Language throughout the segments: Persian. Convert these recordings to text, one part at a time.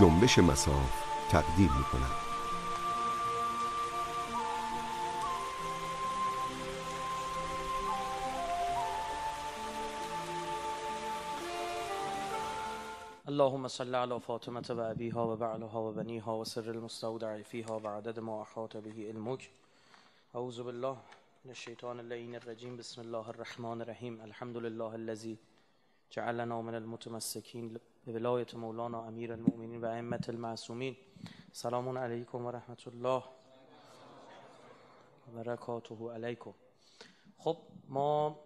جنبش مساف تقدیم می کند. اللهم صل على فاطمة و بنيها و سر المستودع فيها عدد ما أحاط به الموج. أعوذ بالله من الشيطان اللعين الرجيم بسم الله الرحمن الرحيم الحمد لله الذي جعلنا من المتمسكين به ولایت مولانا امیر المؤمنین و امت المعصومین سلام علیکم و رحمت الله و برکاته علیکم خب ما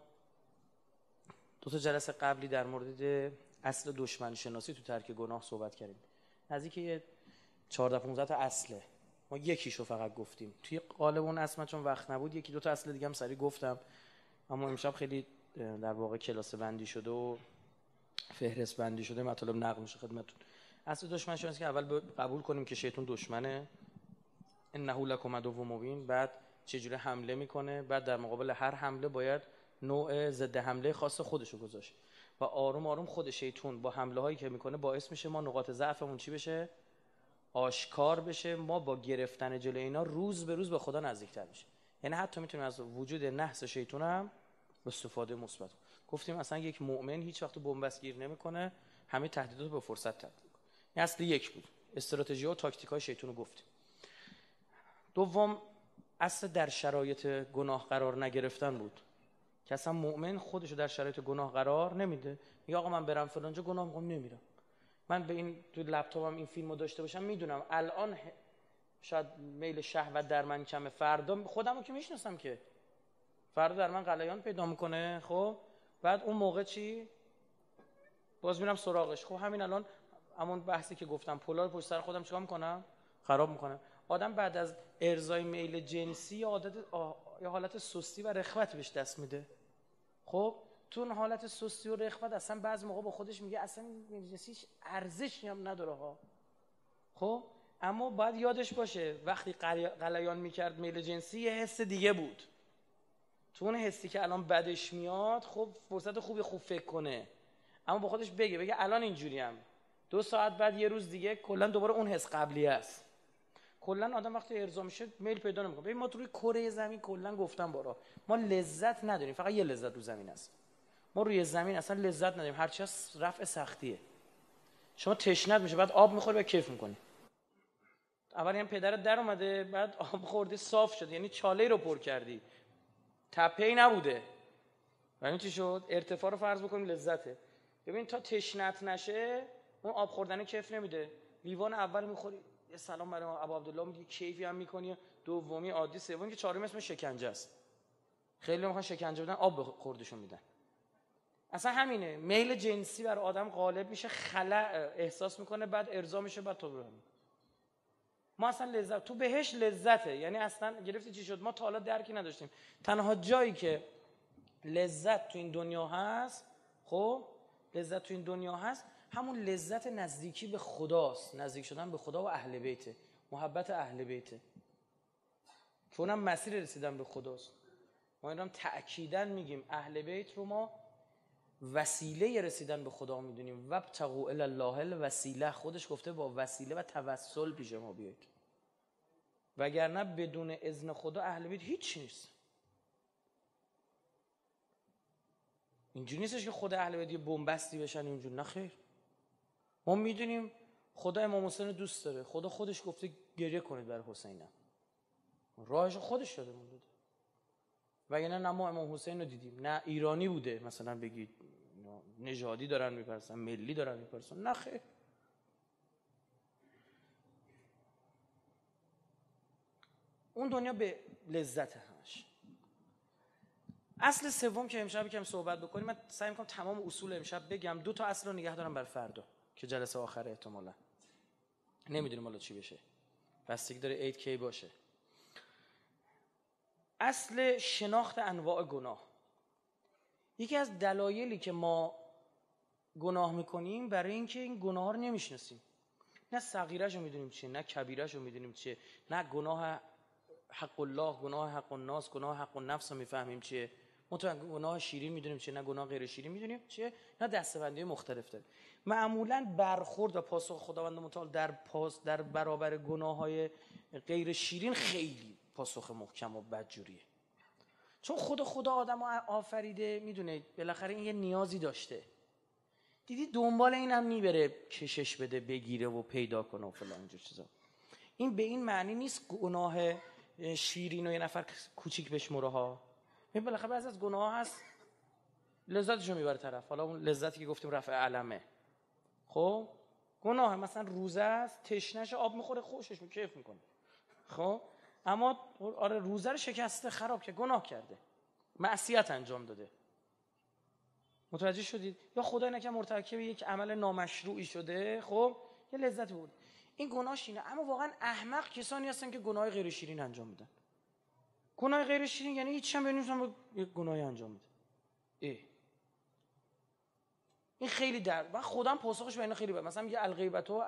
دو تا جلسه قبلی در مورد اصل دشمن شناسی تو ترک گناه صحبت کردیم نزدیک 14 15 تا اصله ما یکیشو فقط گفتیم توی قالب اون اصل چون وقت نبود یکی دو تا اصل دیگه هم سری گفتم اما امشب خیلی در واقع کلاس بندی شده و فهرست بندی شده مطالب نقل میشه خدمتتون اصل دشمن شما که اول قبول کنیم که شیطان دشمنه انه لکم عدو مبین بعد چجوری حمله میکنه بعد در مقابل هر حمله باید نوع ضد حمله خاص خودشو گذاشت و آروم آروم خود شیطون با حمله هایی که میکنه باعث میشه ما نقاط ضعفمون چی بشه آشکار بشه ما با گرفتن جلوی اینا روز به روز به خدا نزدیکتر میشه یعنی حتی میتونیم از وجود نحس شیطون هم استفاده مثبت گفتیم اصلا یک مؤمن هیچ وقت گیر نمیکنه همه تهدیداتو رو به فرصت تبدیل میکنه این اصل یک بود استراتژی و تاکتیک های شیطان رو گفتیم دوم اصل در شرایط گناه قرار نگرفتن بود که اصلا مؤمن خودش رو در شرایط گناه قرار نمیده میگه آقا من برم فلانجا گناه میکنم نمیرم من به این تو لپتاپم این فیلمو داشته باشم میدونم الان شاید میل شهوت در من کمه فردا خودم رو که میشناسم که فردا در من قلیان پیدا میکنه خب بعد اون موقع چی باز میرم سراغش خب همین الان همون بحثی که گفتم پولار پشت سر خودم چیکار میکنم خراب میکنم آدم بعد از ارزای میل جنسی یا عادت یا حالت سستی و رخوت بهش دست میده خب تو اون حالت سستی و رخوت اصلا بعض موقع با خودش میگه اصلا میل جنسیش ارزشی هم نداره ها خب اما باید یادش باشه وقتی قلیان میکرد میل جنسی یه حس دیگه بود تو اون حسی که الان بدش میاد خب فرصت خوبی خوب فکر کنه اما با خودش بگه بگه الان اینجوری اینجوریم دو ساعت بعد یه روز دیگه کلا دوباره اون حس قبلی است کلا آدم وقتی ارضا میشه میل پیدا نمیکنه ببین ما تو روی کره زمین کلا گفتم بارا ما لذت نداریم فقط یه لذت رو زمین است ما روی زمین اصلا لذت نداریم هر از رفع سختیه شما تشنت میشه بعد آب میخوری و کیف میکنی اولی پدرت در اومده بعد آب خوردی صاف شد یعنی چاله رو پر کردی تپه ای نبوده و چی شد ارتفاع رو فرض بکنیم لذته ببین تا تشنت نشه اون آب خوردن کیف نمیده لیوان اول میخوری یه سلام برای ابو عبدالله میگی کیفی هم میکنی دومی عادی سومی که چهارمی اسم شکنجه است خیلی میخوان شکنجه بدن آب خوردشون میدن اصلا همینه میل جنسی بر آدم غالب میشه خلع احساس میکنه بعد ارضا میشه بعد تو ما اصلا لذت تو بهش لذته یعنی اصلا گرفتی چی شد ما تا حالا درکی نداشتیم تنها جایی که لذت تو این دنیا هست خب لذت تو این دنیا هست همون لذت نزدیکی به خداست نزدیک شدن به خدا و اهل بیت محبت اهل بیته که اونم مسیر رسیدن به خداست ما این هم تأکیدن میگیم اهل بیت رو ما وسیله رسیدن به خدا میدونیم و تقو الله وسیله خودش گفته با وسیله و توسل پیش ما بیاید وگرنه بدون اذن خدا اهل بیت هیچ نیست اینجوری نیستش که خود اهل بیت یه بنبستی بشن اینجور نه خیر ما میدونیم خدا امام حسین دوست داره خدا خودش گفته گریه کنید بر حسینم راهش خودش داده مونده و یعنی نه ما امام حسین رو دیدیم نه ایرانی بوده مثلا بگید نژادی دارن میپرسن ملی دارن میپرسن نه خیر اون دنیا به لذت همش اصل سوم که امشب کم صحبت بکنیم من سعی میکنم تمام اصول امشب بگم دو تا اصل رو نگه دارم بر فردا که جلسه آخره احتمالا نمیدونیم حالا چی بشه بستگی داره 8 کی باشه اصل شناخت انواع گناه یکی از دلایلی که ما گناه میکنیم برای اینکه این گناه رو نمیشناسیم نه صغیرش رو میدونیم چیه نه کبیرش رو میدونیم چیه نه گناه حق الله گناه حق الناس گناه حق النفس رو میفهمیم چیه مطمئن گناه شیرین میدونیم چیه نه گناه غیر شیرین میدونیم چیه نه دستبندی مختلف داریم معمولا برخورد و پاسخ خداوند متعال در پاس در برابر گناه های غیر شیرین خیلی پاسخ محکم و بدجوریه چون خود خدا آدم آفریده میدونه بالاخره این یه نیازی داشته دیدی دنبال این میبره کشش بده بگیره و پیدا کنه و فلان اینجور چیزا این به این معنی نیست گناه شیرین و یه نفر کوچیک بشموره ها این بالاخره بعضی از گناه هست لذتشو میبره طرف حالا اون لذتی که گفتیم رفع علمه خب گناه مثلا روزه است تشنش آب میخوره خوشش میکیف میکنه خب اما آره روزه رو شکسته خراب که گناه کرده معصیت انجام داده متوجه شدید یا خدای نکه مرتکب یک عمل نامشروعی شده خب یه لذت بود این گناهش اینه اما واقعا احمق کسانی هستن که گناه غیر شیرین انجام میدن گناه غیر شیرین یعنی هیچ هم بنویسن یک گناهی انجام میده ای این خیلی در و خودم پاسخش به این خیلی بد مثلا میگه الغیبتو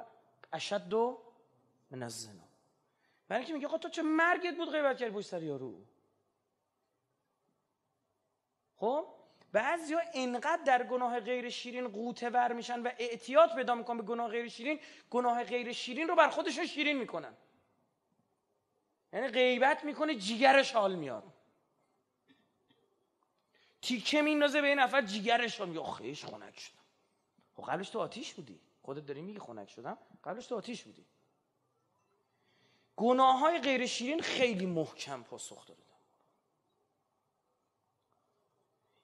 اشد و من برای اینکه میگه آقا تو چه مرگت بود غیبت کردی پشت سر یارو خب بعضیا انقدر در گناه غیر شیرین قوطه ور میشن و اعتیاد پیدا میکنن به گناه غیر شیرین گناه غیر شیرین رو بر خودشون شیرین میکنن یعنی غیبت میکنه جیگرش حال میاد تیکه میندازه به این نفر جیگرش رو میگه خیش خونک شدم خب قبلش تو آتیش بودی خودت داری میگی خونک شدم قبلش تو آتیش بودی گناه های غیر شیرین خیلی محکم پاسخ دادم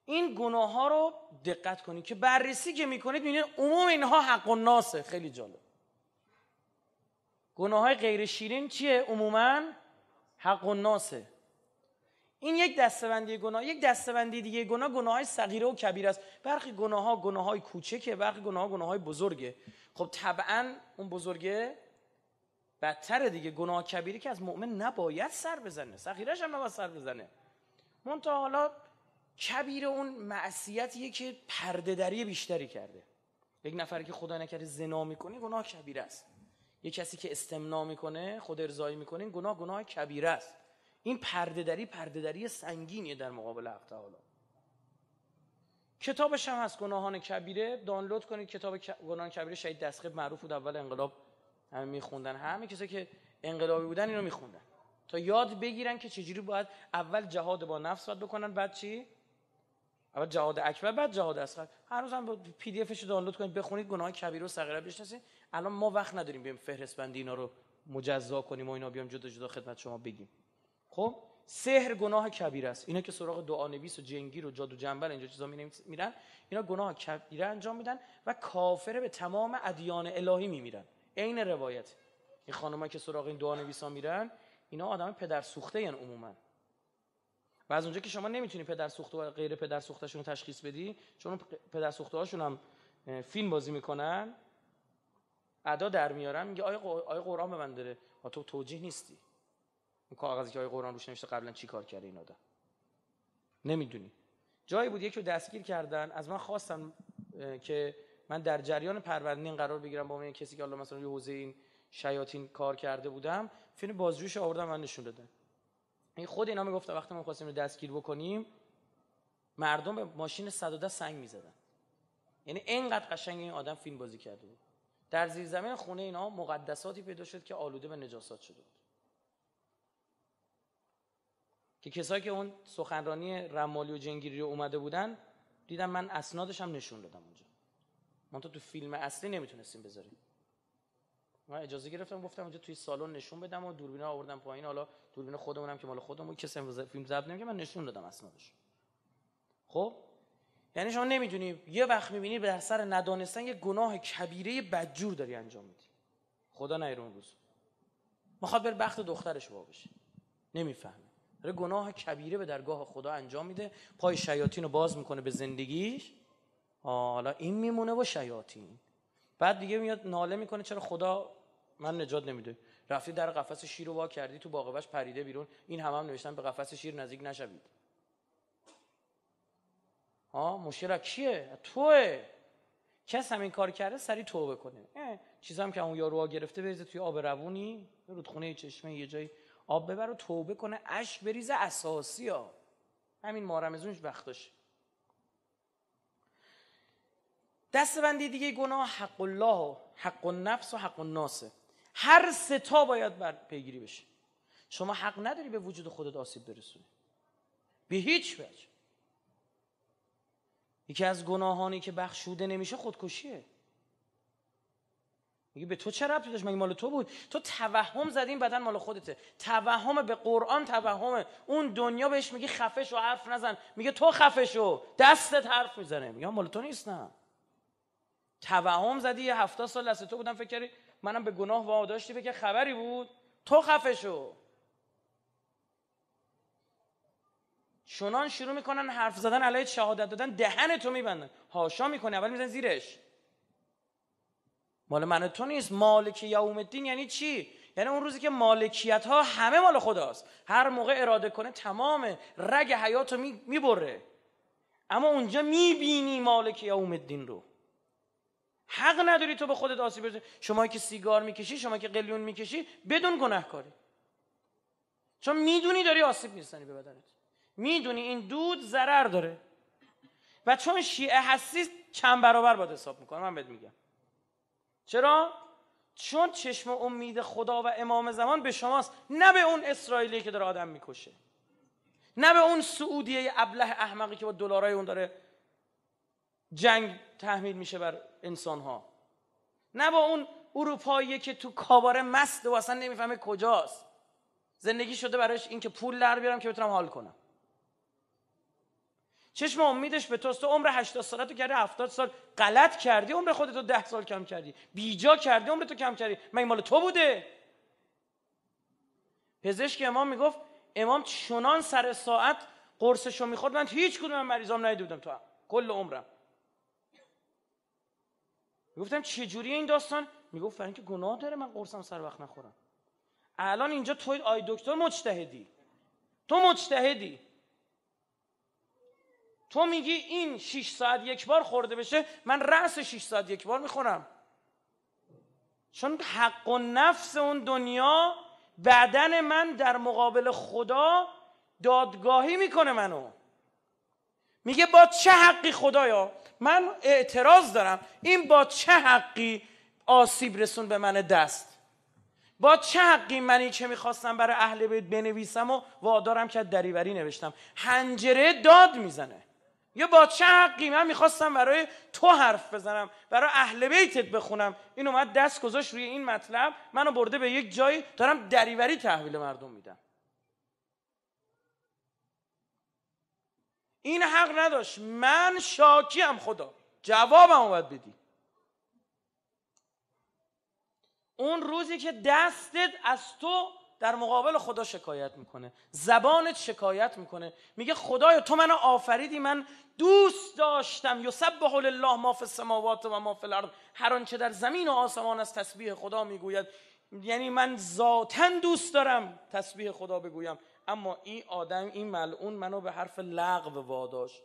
این گناه ها رو دقت کنید که بررسی که میکنید میبینید عموم اینها حق و ناسه خیلی جالب گناه های غیر شیرین چیه عموما حق و ناسه این یک دستبندی گناه یک دستبندی دیگه گناه گناه های صغیره و کبیره است برخی گناه ها گناه های کوچکه برخی گناه ها گناه های بزرگه خب طبعا اون بزرگه بدتر دیگه گناه کبیری که از مؤمن نباید سر بزنه سخیرش هم نباید سر بزنه منتها حالا کبیر اون معصیتیه که پرده دری بیشتری کرده یک نفر که خدا نکرده زنا میکنه گناه کبیر است یک کسی که استمنا میکنه خود ارزایی میکنه گناه گناه کبیر است این پرده دری پرده دری سنگینیه در مقابل حق تعالی کتابش هم از گناهان کبیره دانلود کنید کتاب گناهان کبیره شهید دستخیب معروف بود اول انقلاب همه میخوندن همه کسایی که انقلابی بودن اینو میخوندن تا یاد بگیرن که چجوری باید اول جهاد با نفس باید بکنن بعد چی اول جهاد اکبر بعد جهاد اصغر هر روز هم پی دی افش رو دانلود کنید بخونید گناه کبیره و صغیره بشناسید الان ما وقت نداریم بیم فهرست بندی اینا رو مجزا کنیم و اینا بیام جدا جدا خدمت شما بگیم خب سحر گناه کبیر است اینا که سراغ دعا نویس و جنگی و جادو جنبل اینجا چیزا می میرن اینا گناه کبیره انجام میدن و کافره به تمام ادیان الهی میمیرن عین روایت این خانوما که سراغ این دعا نویسا میرن اینا آدم پدر سوخته یعنی عموما و از اونجا که شما نمیتونی پدر سوخته و غیر پدر سوختشون رو تشخیص بدی چون پدر سوخته هاشون هم فیلم بازی میکنن ادا در میارن میگه آیه قرآن به من داره تو توجیه نیستی اون کاغذی که آیه قرآن روش نوشته قبلا چی کار کرده این آدم نمیدونی جایی بود یکی رو دستگیر کردن از من خواستن که من در جریان پرونده این قرار بگیرم با من کسی که الله مثلا یه حوزه این شیاطین کار کرده بودم فیلم بازجوش آوردم و نشون دادم این خود اینا میگفت وقتی ما خواستیم رو دستگیر بکنیم مردم به ماشین 110 سنگ میزدن یعنی اینقدر قشنگ این آدم فیلم بازی کرده بود در زیر زمین خونه اینا مقدساتی پیدا شد که آلوده به نجاسات شده بود که کسایی که اون سخنرانی رمالی و جنگیری رو اومده بودن دیدم من اسنادش هم نشون دادم اونجا منتها تو فیلم اصلی نمیتونستیم بذاریم من اجازه گرفتم گفتم اونجا توی سالن نشون بدم و دوربینا آوردم پایین حالا دوربین خودمونم که مال خودمون کسی فیلم ضبط نمیکنه من نشون دادم اسنادش خب یعنی شما نمیدونی یه وقت میبینی به سر ندانستن یه گناه کبیره بدجور داری انجام میدی خدا نه اون روز میخواد بر بخت دخترش وا بشه نمیفهمه داره گناه کبیره به درگاه خدا انجام میده پای شیاطین رو باز میکنه به زندگیش حالا این میمونه و شیاطین بعد دیگه میاد ناله میکنه چرا خدا من نجات نمیده رفتی در قفس شیر رو وا کردی تو باقوش پریده بیرون این هم هم نوشتن به قفس شیر نزدیک نشوید ها مشکل کیه توه کس همین کار کرده سری توبه کنه هم که اون یارو گرفته بریزه توی آب روونی رودخونه چشمه یه جایی آب ببر و توبه کنه اش بریزه اساسی ها همین مارمزونش وقتش بندی دیگه گناه حق الله و حق النفس و حق الناسه هر تا باید بر پیگیری بشه شما حق نداری به وجود خودت آسیب برسونی به هیچ وجه یکی از گناهانی که بخشوده نمیشه خودکشیه میگه به تو چه ربطی داشت مگه مال تو بود تو توهم زدی این بدن مال خودته توهم به قرآن توهمه اون دنیا بهش میگه خفش و حرف نزن میگه تو شو دستت حرف میزنه میگه مال تو نیست نه توهم زدی یه هفته سال دست تو بودم فکر کردی منم به گناه واداشتی فکر خبری بود تو خفه شو شنان شروع میکنن حرف زدن علیه شهادت دادن دهن تو میبندن هاشا میکنه اول میزن زیرش مال من تو نیست مالک یوم الدین یعنی چی یعنی اون روزی که مالکیت ها همه مال خداست هر موقع اراده کنه تمام رگ حیات رو میبره اما اونجا میبینی مالک یوم الدین رو حق نداری تو به خودت آسیب بزنی شما که سیگار میکشی شما که قلیون میکشی بدون گناهکاری چون میدونی داری آسیب میزنی به بدنت میدونی این دود ضرر داره و چون شیعه هستی چند برابر باید حساب میکنه من بهت میگم چرا چون چشم امید خدا و امام زمان به شماست نه به اون اسرائیلی که داره آدم میکشه نه به اون سعودیه ابله احمقی که با دلارای اون داره جنگ تحمیل میشه بر انسان ها نه با اون اروپایی که تو کاباره مست و اصلا نمیفهمه کجاست زندگی شده براش اینکه پول در بیارم که بتونم حال کنم چشم امیدش به توست تو عمر 80 سالتو کردی 70 سال غلط کردی عمر خودتو 10 سال کم کردی بیجا کردی تو کم کردی من مال تو بوده پزشک امام میگفت امام چنان سر ساعت قرصشو میخورد من هیچ کدوم مریضام بودم تو کل عمرم میگفتم چه جوریه این داستان میگفت برای اینکه گناه داره من قرصم سر وقت نخورم الان اینجا توی آی دکتر مجتهدی تو مجتهدی تو میگی این 6 ساعت یک بار خورده بشه من رأس 6 ساعت یک بار میخورم چون حق و نفس اون دنیا بدن من در مقابل خدا دادگاهی میکنه منو میگه با چه حقی خدایا من اعتراض دارم این با چه حقی آسیب رسون به من دست با چه حقی منی که میخواستم برای اهل بیت بنویسم و وادارم که دریوری نوشتم هنجره داد میزنه یا با چه حقی من میخواستم برای تو حرف بزنم برای اهل بیتت بخونم این اومد دست گذاشت روی این مطلب منو برده به یک جایی دارم دریوری تحویل مردم میدم این حق نداشت من شاکیم خدا جوابم باید بدی اون روزی که دستت از تو در مقابل خدا شکایت میکنه زبانت شکایت میکنه میگه خدایا تو منو آفریدی من دوست داشتم یسبح لله ما فی السماوات و ما فی الارض هر آنچه در زمین و آسمان از تسبیح خدا میگوید یعنی من ذاتا دوست دارم تسبیح خدا بگویم اما این آدم این ملعون منو به حرف لغو واداشت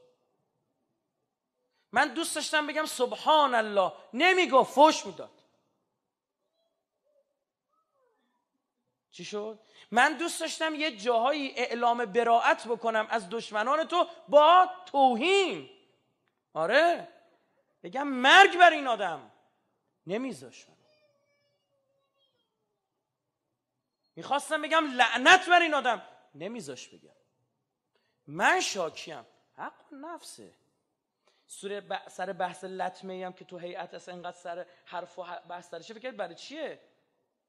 من دوست داشتم بگم سبحان الله نمیگو فش میداد چی شد؟ من دوست داشتم یه جاهایی اعلام براعت بکنم از دشمنان تو با توهین آره بگم مرگ بر این آدم نمیذاشت میخواستم بگم لعنت بر این آدم نمیذاش بگم من شاکیم حق نفسه سر بحث لطمه که تو هیئت اصلا اینقدر سر حرف و بحث چه فکر برای چیه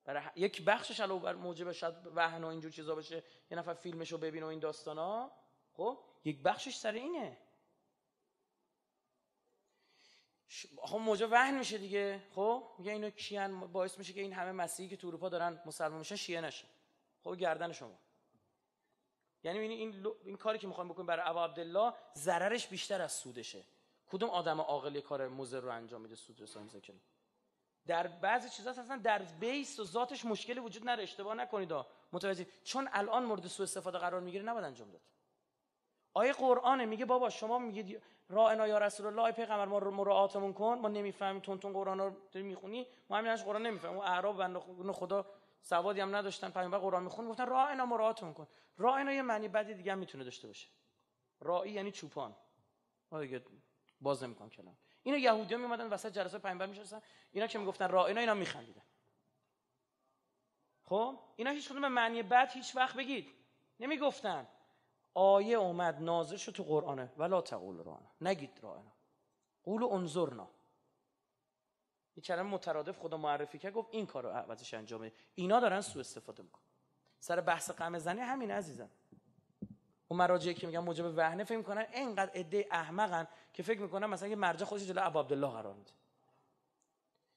برای یک بخشش علاوه بر موجب شاید وهن و اینجور چیزا بشه یه نفر فیلمشو ببینه و این داستانا خب یک بخشش سر اینه خب موجب وهن میشه دیگه خب میگه اینو کیان باعث میشه که این همه مسیحی که تو اروپا دارن مسلمان میشن شیعه نشن خب گردن شما یعنی این, این, کاری که میخوام بکنیم برای ابا عبدالله ضررش بیشتر از سودشه کدوم آدم عاقل کار مضر رو انجام میده سود رسانی در بعضی چیزا اصلا در بیس و ذاتش مشکلی وجود نداره اشتباه نکنید متوجه چون الان مورد سوء استفاده قرار میگیره نباید انجام داد آیه قرآن میگه بابا شما میگید راعنا یا رسول الله پیغمبر ما مراعاتمون کن ما نمیفهمیم تون تون قرآن رو میخونی ما همین قرآن نمیفهمیم اعراب بنده خدا سوادی هم نداشتن پیامبر قرآن میخوند گفتن رائنا مراعاتون کن رائنا یه معنی بدی دیگه هم میتونه داشته باشه راعی یعنی چوپان ما دیگه باز نمیکنم کلام اینا یهودی‌ها میومدن وسط جلسه پیامبر میشستن اینا که میگفتن رائنا اینا میخندیدن خب اینا هیچ کدوم معنی بد هیچ وقت بگید نمیگفتن آیه اومد نازل شد تو قرآنه ولا تقول را نگید رانا قول انظرنا یک کلمه مترادف خدا معرفی که گفت این کارو عوضش انجام بده اینا دارن سوء استفاده میکنن سر بحث قمه زنی همین عزیزم اون مراجعی که میگن موجب وهنه فکر میکنن اینقدر عده احمقن که فکر میکنن مثلا یه مرجع خودش جلو ابا عبدالله قرار میده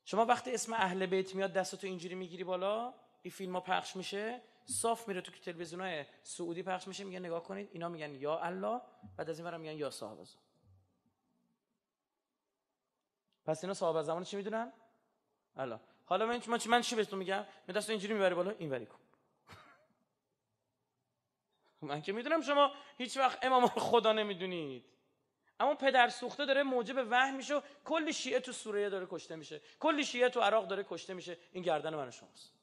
شما وقتی اسم اهل بیت میاد دستتو اینجوری میگیری بالا این فیلم پخش میشه صاف میره تو تلویزیون های سعودی پخش میشه میگن نگاه کنید اینا میگن یا الله بعد از این میگن یا صاحب پس اینا صاحب زمان چی میدونن الان حالا من چی من چی بهتون میگم می دست اینجوری میبری بالا اینوری کن من که میدونم شما هیچ وقت امام خدا نمیدونید اما پدر سوخته داره موجب وهم میشه و کلی شیعه تو سوریه داره کشته میشه کلی شیعه تو عراق داره کشته میشه این گردن من شماست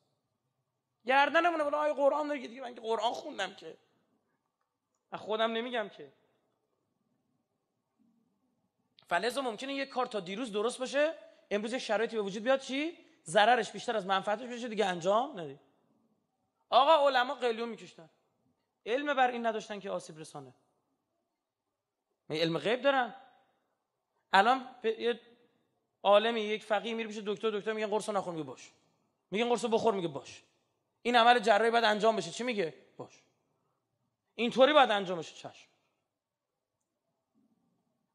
گردنمونه بالا آیه قرآن داره دیگه من که قرآن خوندم که خودم نمیگم که فلزا ممکنه یک کار تا دیروز درست باشه امروز شرایطی به وجود بیاد چی ضررش بیشتر از منفعتش بشه دیگه انجام ندید آقا علما قلیون میکشتن علم بر این نداشتن که آسیب رسانه یعنی علم غیب دارن الان یه عالمی یک فقیه میره میشه دکتر دکتر میگن قرصو نخور میگه باش میگن قرصو بخور میگه باش این عمل جراحی بعد انجام بشه چی میگه باش اینطوری باید انجام بشه چشم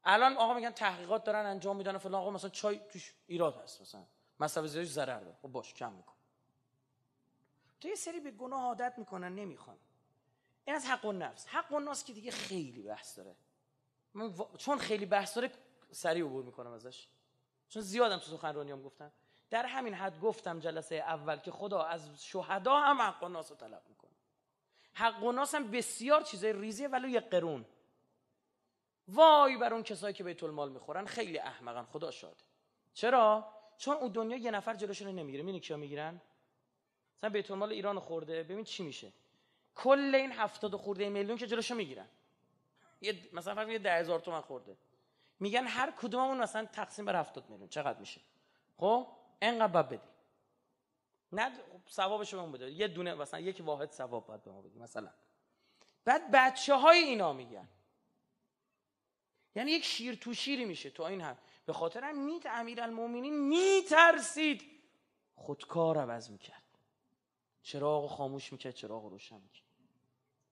الان آقا میگن تحقیقات دارن انجام میدن و فلان آقا مثلا چای توش ایراد هست مثلا مصرف زیادش ضرر داره خب باش کم میکن تو یه سری به گناه عادت میکنن نمیخوان این از حق و نفس حق و نفس که دیگه خیلی بحث داره من چون خیلی بحث داره سریع عبور میکنم ازش چون زیادم تو سخنرانیام گفتم در همین حد گفتم جلسه اول که خدا از شهدا هم حق و ناس رو طلب میکنه حق و هم بسیار چیزای ریزیه ولی یه قرون وای بر اون کسایی که بیت المال میخورن خیلی احمقن خدا شاد چرا چون اون دنیا یه نفر جلوشون نمیگیره میبینی کیا میگیرن مثلا بیت المال ایران خورده ببین چی میشه کل این 70 خورده میلیون که جلوشو میگیرن یه مثلا فرض یه 10000 تومن خورده میگن هر کدوممون مثلا تقسیم بر 70 میلیون چقدر میشه خب انقدر باید بدی نه خب، ثوابش بهمون بده یه دونه مثلا یک واحد ثواب باید به ما بدی مثلا بعد بچه های اینا میگن یعنی یک شیر تو شیری میشه تو این هم به خاطر هم نیت امیرالمومنین میترسید خودکار عوض میکرد چراغ خاموش میکرد چراغ روشن میکرد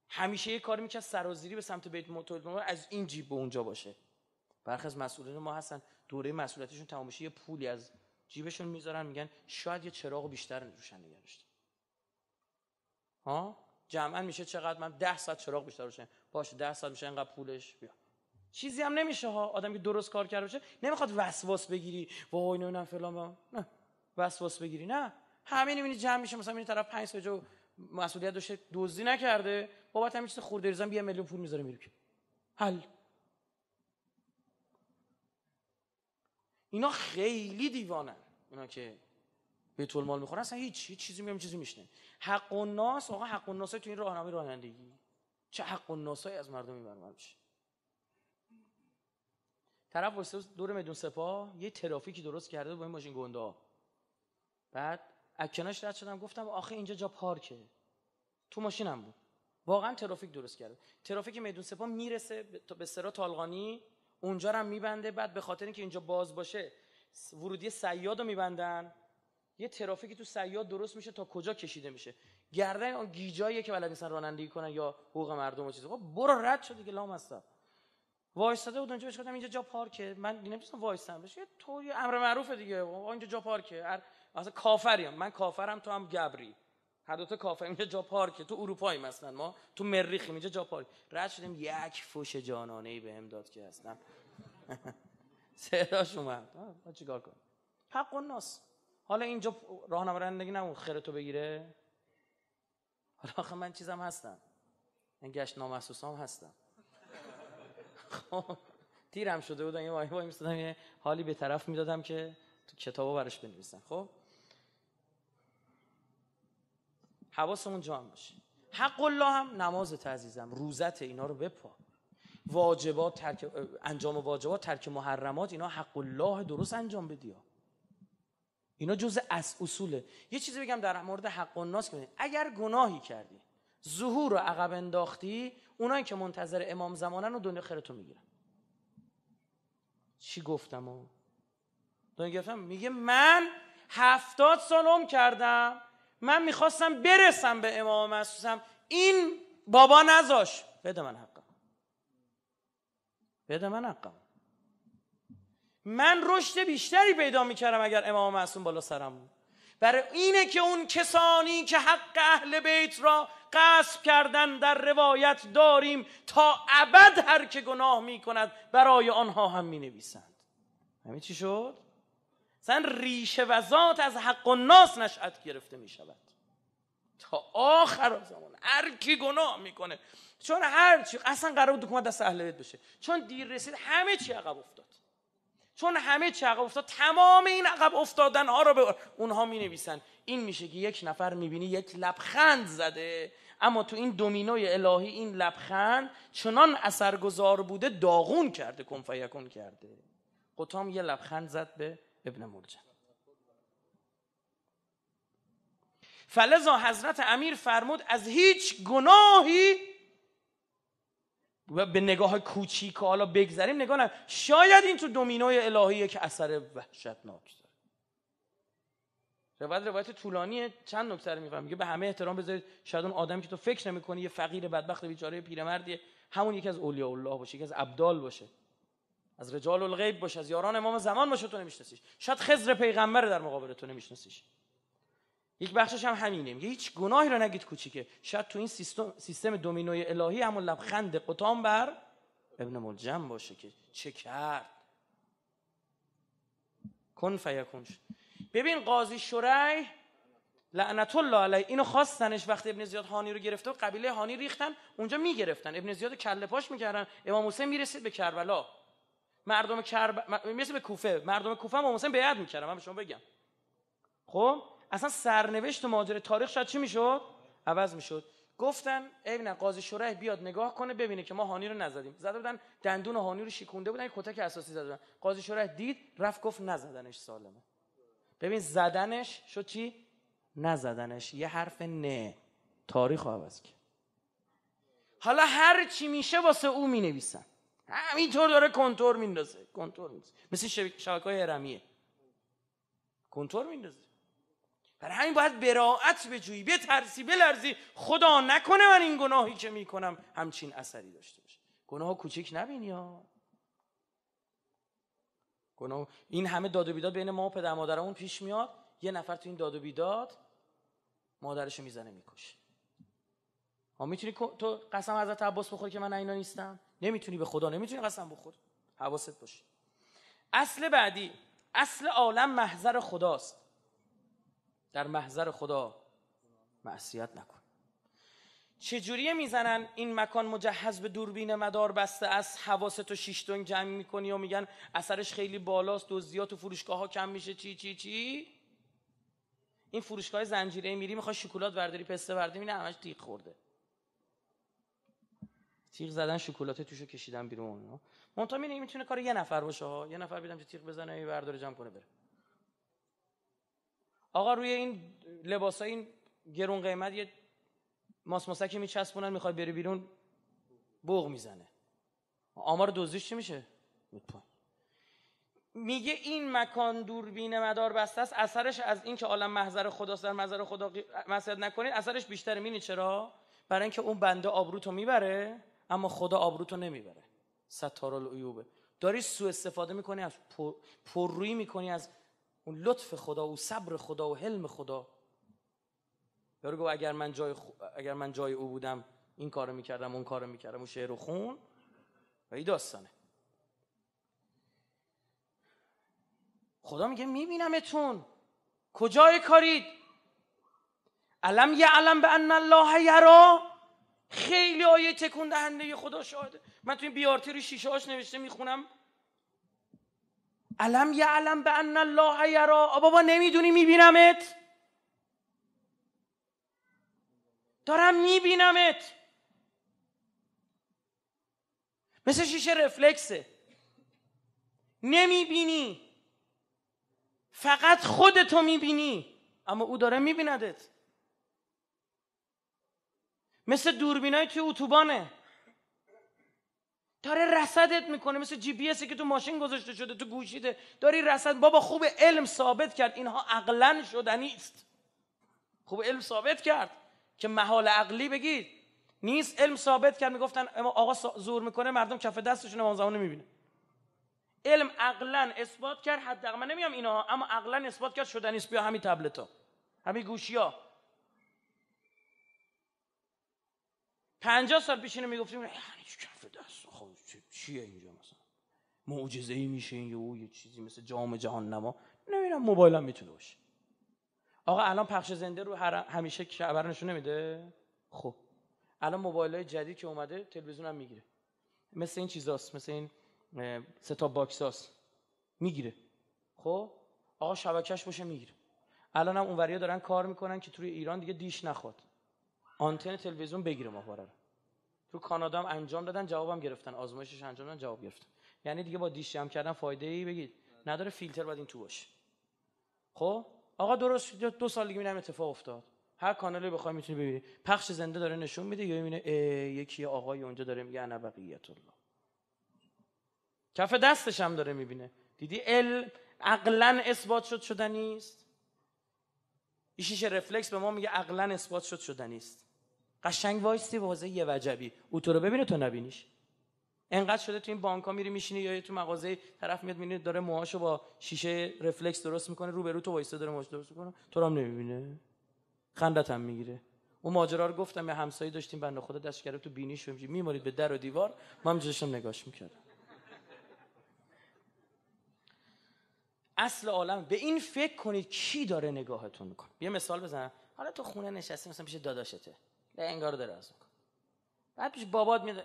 همیشه یه کار میکرد سرازیری به سمت بیت المقدس از این جیب به اونجا باشه برخی از مسئولین ما هستن دوره مسئولیتشون تمام یه پولی از جیبشون میذارن میگن شاید یه چراغ بیشتر روشن نگه ها جمعا میشه چقدر من ده ساعت چراغ بیشتر روشن باشه 10 ساعت میشه انقدر پولش بیا چیزی هم نمیشه ها آدم که درست کار کرده باشه نمیخواد وسواس بگیری وای اینم فلان با. نه وسواس بگیری نه همین میبینی جمع میشه مثلا این طرف 5 سال جو مسئولیت داشته دزدی نکرده بابت همین چیز خورده بیا میلیون پول میذاره میره حل اینا خیلی دیوانه اینا که به طول مال میخورن اصلا هیچ هیچ چیزی میگم چیزی میشنه حق و ناس آقا حق و تو این راهنمای رانندگی چه حق از مردم میبرن طرف واسه دور میدون سپاه یه ترافیکی درست کرده با این ماشین گنده بعد اکناش رد شدم گفتم آخه اینجا جا پارکه تو ماشینم بود واقعا ترافیک درست کرده ترافیک میدون سپاه میرسه به سرا طالقانی اونجا رو میبنده بعد به خاطر اینکه اینجا باز باشه ورودی سیاد رو میبندن یه ترافیکی تو سیاد درست میشه تا کجا کشیده میشه گردن اون گیجاییه که بلد نیستن رانندگی کنن یا حقوق مردم و چیزا خب برو رد شد دیگه لام هستم وایساده بود اونجا بهش گفتم اینجا جا پارکه من نمیدونم وایسم بشه یه امر معروف دیگه اینجا جا پارکه اصلا کافریم من کافرم تو هم گبری هر دوتا کافر اینجا جا پارکه تو اروپایی مثلا ما تو مریخیم اینجا جا پارک رد شدیم یک فوش جانانه ای بهم داد که اصلا صداش اومد ما چیکار کنیم حق و ناس حالا اینجا راهنما رانندگی نمون تو بگیره حالا آخه من چیزم هستم من گشت نامحسوسام هستم خب تیرم شده بود، یه وای وای میستادم یه حالی به طرف میدادم که تو کتابو براش بنویسم خب حواسمون جمع باشه حق الله هم نماز عزیزم روزت اینا رو بپا واجبات ترک انجام واجبات ترک محرمات اینا حق الله درست انجام بدیا اینا جزء از اصوله یه چیزی بگم در مورد حق الناس کنید اگر گناهی کردی ظهور رو عقب انداختی اونایی که منتظر امام زمانن و دنیا خیرتو میگیرن چی گفتم دنیا گفتم میگه من هفتاد سال عمر کردم من میخواستم برسم به امام محسوسم این بابا نزاش بده من حقم بده من حقم من رشد بیشتری پیدا میکردم اگر امام معصوم بالا سرم بود برای اینه که اون کسانی که حق اهل بیت را قصب کردن در روایت داریم تا ابد هر که گناه می کند برای آنها هم می نویسند همین چی شد؟ سن ریشه و از حق و ناس نشأت گرفته می شود تا آخر زمان هر کی گناه میکنه چون هر چی اصلا قرار بود دست اهل بشه چون دیر رسید همه چی عقب افتاد چون همه چی عقب افتاد تمام این عقب افتادن ها را به اونها می نویسن این میشه که یک نفر میبینی یک لبخند زده اما تو این دومینوی الهی این لبخند چنان اثرگذار بوده داغون کرده کنفایکون کرده قطام یه لبخند زد به ابن مرجن فلذا حضرت امیر فرمود از هیچ گناهی و به نگاه کوچیک حالا بگذریم نگاه نه شاید این تو دومینوی الهیه که اثر وحشتناک روایت روایت طولانیه چند نکته رو میفهم میگه به همه احترام بذارید شاید اون آدمی که تو فکر نمیکنی یه فقیر بدبخت بیچاره پیرمردیه همون یکی از اولیاء الله باشه یکی از ابدال باشه از رجال الغیب باشه از یاران امام زمان باشه تو نمیشناسیش شاید خضر پیغمبر در مقابل تو نمیشناسیش یک بخشش هم همینه میگه هیچ گناهی رو نگید کوچیکه شاید تو این سیستم سیستم دومینوی الهی همون لبخند قطام بر ابن ملجم باشه که چه کرد کن فیکون ببین قاضی شورای لعنت الله علیه اینو خواستنش وقتی ابن زیاد هانی رو گرفته و قبیله هانی ریختن اونجا میگرفتن ابن زیاد کله پاش میکردن امام حسین میرسید به کربلا مردم کرب... میرسید به کوفه مردم کوفه امام حسین بیعت میکردن من به شما بگم خب اصلا سرنوشت و ماجرا تاریخ شاید چی میشد عوض میشد گفتن ابن قاضی شورای بیاد نگاه کنه ببینه که ما هانی رو نزدیم زده بودن دندون هانی رو شیکونده بودن کتک اساسی زده بودن قاضی شورای دید رفت گفت نزدنش سالمه ببین زدنش شد چی؟ نزدنش یه حرف نه تاریخ عوض کرد حالا هر چی میشه واسه او مینویسن همینطور داره کنتور میندازه کنتور میندازه مثل شبکه های رمیه کنتور میندازه برای همین باید براعت بجویی به لرزی خدا نکنه من این گناهی که میکنم همچین اثری داشته باشه گناه کوچیک نبینی ها گناه این همه داد و بیداد بین ما و پدر مادرمون پیش میاد یه نفر تو این داد و بیداد مادرشو میزنه میکشه ها میتونی تو قسم حضرت عباس بخوری که من اینا نیستم نمیتونی به خدا نمیتونی قسم بخور حواست باشه اصل بعدی اصل عالم محضر خداست در محضر خدا معصیت نکن چجوریه میزنن این مکان مجهز به دوربین مدار بسته از حواستو شیش تون جمع میکنی و میگن اثرش خیلی بالاست زیاد تو فروشگاه ها کم میشه چی چی چی این فروشگاه زنجیره میری میخوای شکلات برداری پسته برداری نه همش تیغ خورده تیغ زدن شکلات توشو کشیدن بیرون مونتا میره میتونه کار یه نفر باشه ها یه نفر بیدم که تیغ بزنه یه برداره جمع کنه بره آقا روی این لباس این گرون قیمت یه ماس که میچسبونن میخواد بری بیرون بغ میزنه آمار دوزیش چی میشه میگه این مکان دوربین مدار بسته است اثرش از که عالم محضر خداست در محضر خدا مسجد نکنید اثرش بیشتر مینی چرا برای اینکه اون بنده آبروتو میبره اما خدا آبروتو نمیبره ستار ایوبه داری سو استفاده میکنی از پر... روی میکنی از اون لطف خدا و صبر خدا و حلم خدا یارو گفت اگر من جای اگر من جای او بودم این کارو میکردم اون کارو میکردم اون شعر و خون و این داستانه خدا میگه میبینمتون کجای کارید علم یه علم به ان الله یرا خیلی آیه تکون دهنده خدا شاهده من تو این بیارتی رو شیشه هاش نوشته میخونم علم یه علم به ان الله یرا بابا نمیدونی میبینمت دارم میبینمت مثل شیشه رفلکسه نمیبینی فقط خودتو میبینی اما او داره میبیندت مثل دوربینای توی اتوبانه داره رصدت میکنه مثل جی که تو ماشین گذاشته شده تو گوشیده داری رصد بابا خوب علم ثابت کرد اینها عقلا شدنی است خوب علم ثابت کرد که محال عقلی بگید نیست علم ثابت کرد میگفتن آقا زور میکنه مردم کف دستشون امام زمانه میبینه علم عقلا اثبات کرد حد من نمیام اینا اما عقلا اثبات کرد شده نیست بیا همین تبلت ها همین گوشی ها پنجاه سال پیش اینو میگفتیم یعنی کف دست خب چیه اینجا مثلا معجزه ای میشه این یه چیزی مثل جام جهان نما نمیرم موبایلم میتونه باشه آقا الان پخش زنده رو هر همیشه خبر نشون نمیده خب الان موبایل های جدید که اومده تلویزیون هم میگیره مثل این چیزاست مثل این ستا تا هاست میگیره خب آقا شبکش باشه میگیره الان هم اونوریا دارن کار میکنن که توی ایران دیگه دیش نخواد آنتن تلویزیون بگیره ما رو تو کانادا هم انجام دادن جوابم گرفتن آزمایشش انجام دادن جواب گرفتن یعنی دیگه با دیش هم کردن فایده ای بگید نداره فیلتر باید این تو باشه خب آقا درست دو سال دیگه میبینم اتفاق افتاد هر کانالی بخوای میتونی ببینی پخش زنده داره نشون میده یا میبینه یکی آقای اونجا داره میگه انا بقیت الله کف دستش هم داره میبینه دیدی ال عقلا اثبات شد شدنی نیست ایشیش رفلکس به ما میگه عقلا اثبات شد شدنی نیست قشنگ وایستی واضح یه وجبی او تو رو ببینه تو نبینیش انقدر شده تو این بانک ها میری میشینی یا تو مغازه طرف میاد میبینی داره موهاشو با شیشه رفلکس درست میکنه رو به رو تو وایسه داره موهاش درست میکنه تو هم نمیبینه خندت هم میگیره اون ماجرا رو گفتم یه همسایه داشتیم بنده خدا دست کرده تو بینیش میمارید به در و دیوار هم داشتم نگاش میکردم اصل عالم به این فکر کنید کی داره نگاهتون میکنه یه مثال بزنم حالا تو خونه نشستی مثلا پیش داداشته به انگار دراز میکنه بعد پیش بابات میاد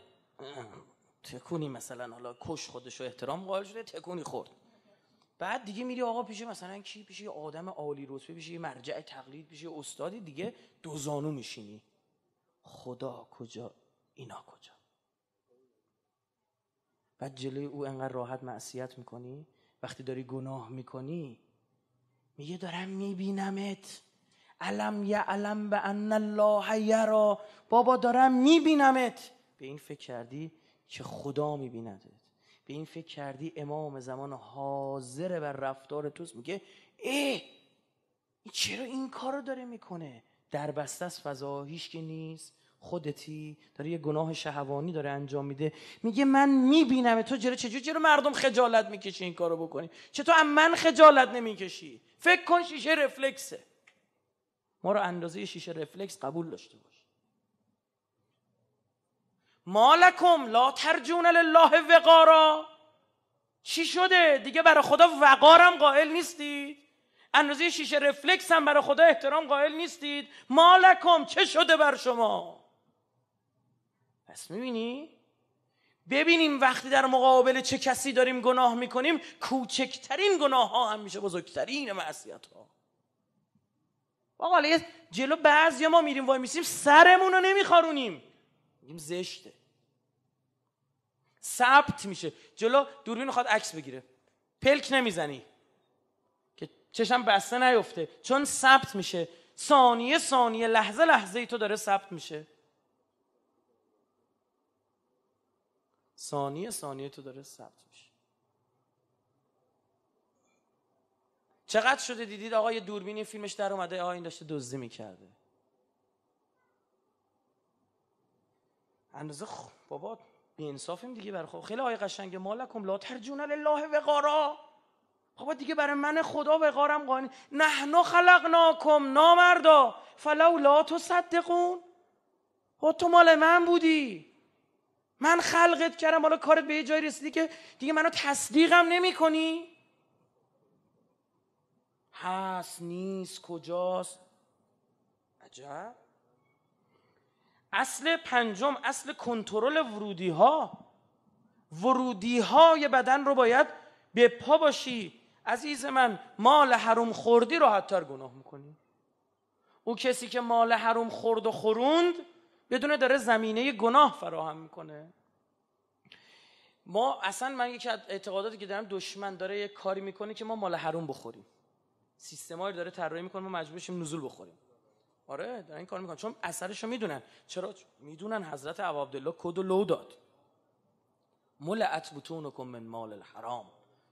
تکونی مثلا حالا کش خودش رو احترام قائل شده تکونی خورد بعد دیگه میری آقا پیش مثلا کی پیش آدم عالی رتبه پیش مرجع تقلید پیش استادی دیگه دو زانو میشینی خدا کجا اینا کجا بعد جلوی او انقدر راحت معصیت میکنی وقتی داری گناه میکنی میگه دارم میبینمت علم یعلم به ان الله یرا بابا دارم میبینمت به این فکر کردی که خدا میبیندت به این فکر کردی امام زمان حاضر بر رفتار توست میگه ای چرا این کار رو داره میکنه در بسته از فضا که نیست خودتی داره یه گناه شهوانی داره انجام میده میگه من میبینم تو چرا چجور چرا مردم خجالت میکشی این کارو بکنی چطور از من خجالت نمیکشی فکر کن شیشه رفلکسه ما رو اندازه شیشه رفلکس قبول داشته باش مالکم لا ترجون لله وقارا چی شده دیگه برای خدا وقارم قائل نیستید اندازه شیشه رفلکس هم برای خدا احترام قائل نیستید مالکم چه شده بر شما پس میبینی ببینیم وقتی در مقابل چه کسی داریم گناه میکنیم کوچکترین گناه ها هم میشه بزرگترین معصیت ها آقا جلو بعضی ما میریم وای میسیم سرمون رو نمیخارونیم میگیم زشته ثبت میشه جلو دوربین میخواد عکس بگیره پلک نمیزنی که چشم بسته نیفته چون ثبت میشه ثانیه ثانیه لحظه لحظه ای تو داره ثبت میشه ثانیه ثانیه تو داره ثبت میشه چقدر شده دیدید آقا یه دوربین فیلمش در اومده آقا این داشته دزدی میکرده اندازه خ... بابا انصافیم دیگه برای خیلی آیه قشنگه مالکم لا ترجون و وقارا بابا دیگه برای من خدا وقارم قانین نحنو خلقناکم نامردا تو صدقون با تو مال من بودی من خلقت کردم حالا کارت به یه جایی رسیدی که دیگه منو تصدیقم نمی کنی هست نیست کجاست عجب اصل پنجم اصل کنترل ورودی ها ورودی های بدن رو باید به پا باشی عزیز من مال حروم خوردی حتی گناه میکنی او کسی که مال حروم خورد و خوروند بدونه داره زمینه گناه فراهم میکنه ما اصلا من یکی اعتقاداتی که دارم دشمن داره یک کاری میکنه که ما مال حروم بخوریم سیستمایی داره طراحی میکنه ما مجبور شیم نزول بخوریم آره در این کار میکنن چون اثرشو میدونن چرا میدونن حضرت عبدالله کد و لو داد ملعت کن من مال الحرام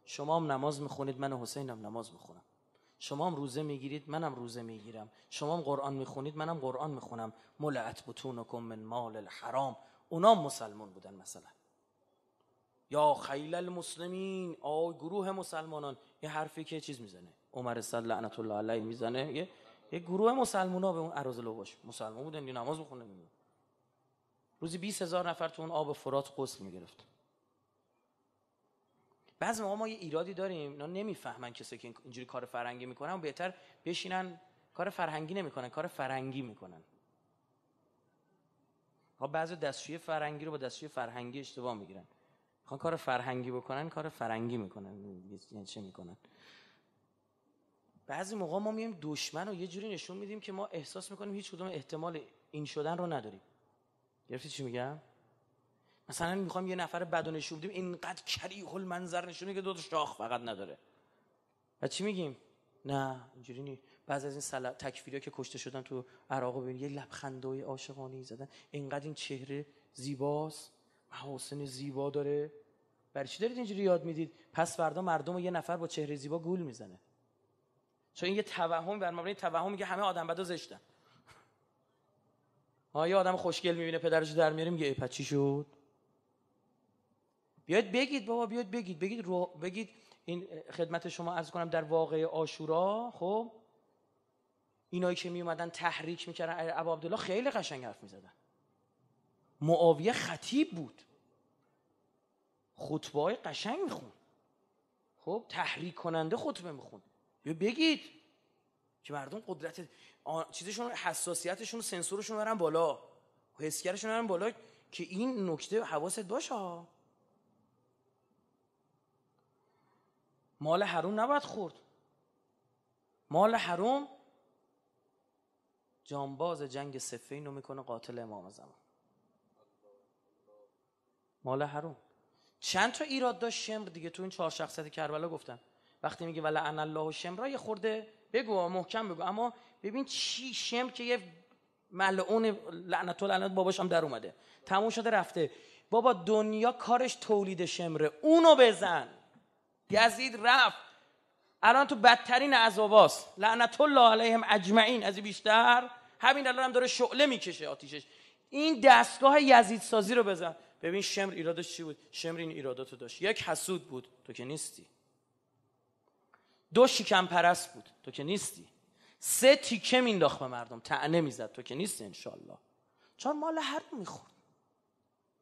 شما هم نماز میخونید من حسینم نماز میخونم شما هم روزه میگیرید منم روزه میگیرم شما هم قرآن میخونید منم قرآن میخونم ملعت بتونکم من مال الحرام اونا مسلمان بودن مثلا یا خیل المسلمین آی گروه مسلمانان یه حرفی که چیز میزنه عمر صد لعنت الله علیه میزنه یه یک گروه ها به اون عرض باش مسلمان بودن دی نماز بخونه روزی 20 هزار نفر تو اون آب فرات غسل میگرفت بعض ما ما یه ایرادی داریم اینا نمیفهمن کسایی که اینجوری کار فرنگی میکنن و بهتر بشینن کار فرهنگی نمیکنن کار فرنگی میکنن ها خب بعضی دستشوی فرنگی رو با دستشوی فرهنگی اشتباه میگیرن کار فرهنگی بکنن کار فرنگی میکنن یعنی چه میکنن بعضی موقع ما میایم دشمن رو یه جوری نشون میدیم که ما احساس میکنیم هیچ کدوم احتمال این شدن رو نداریم گرفتی چی میگم مثلا میخوام یه نفر بد و نشون بدیم اینقدر کریه المنظر نشونه که دو تا شاخ فقط نداره و چی میگیم نه اینجوری نیست بعض از این سل... ها که کشته شدن تو عراق ببین یه لبخندای عاشقانه زدن اینقدر این چهره زیباست محاسن زیبا داره برای چی دارید اینجوری یاد میدید پس فردا مردم و یه نفر با چهره زیبا گول میزنه چون این یه توهم بر مبنای توهم که همه آدم بدا زشتن یه آدم خوشگل میبینه پدرش در میاره میگه پس چی شد بیاید بگید بابا بیاید بگید بگید رو... بگید این خدمت شما عرض کنم در واقع آشورا خب اینایی که می اومدن تحریک میکردن ابا عبدالله خیلی قشنگ حرف میزدن معاویه خطیب بود خب؟ خطبه قشنگ میخون خب تحریک کننده خطبه میخون یا بگید که مردم قدرت چیزشون حساسیتشون سنسورشون برن بالا حسگرشون برن بالا که این نکته حواست باشه مال حروم نباید خورد مال حروم جانباز جنگ سفین رو میکنه قاتل امام زمان مال حروم چند تا ایراد داشت شمر دیگه تو این چهار شخصیت کربلا گفتن وقتی میگه ولعن الله و شمر یه خورده بگو محکم بگو اما ببین چی شم که یه ملعون لعنت لعنت باباش هم در اومده تموم شده رفته بابا دنیا کارش تولید شمره اونو بزن یزید رفت الان تو بدترین عذاباست لعنت الله علیهم اجمعین از بیشتر همین الان هم داره شعله میکشه آتیشش این دستگاه یزید سازی رو بزن ببین شمر ایرادش چی بود شمر این ایراداتو داشت یک حسود بود تو که نیستی دو شکم پرست بود تو که نیستی سه تیکه مینداخت به مردم تعنه میزد تو که نیستی انشالله چون مال هر میخورد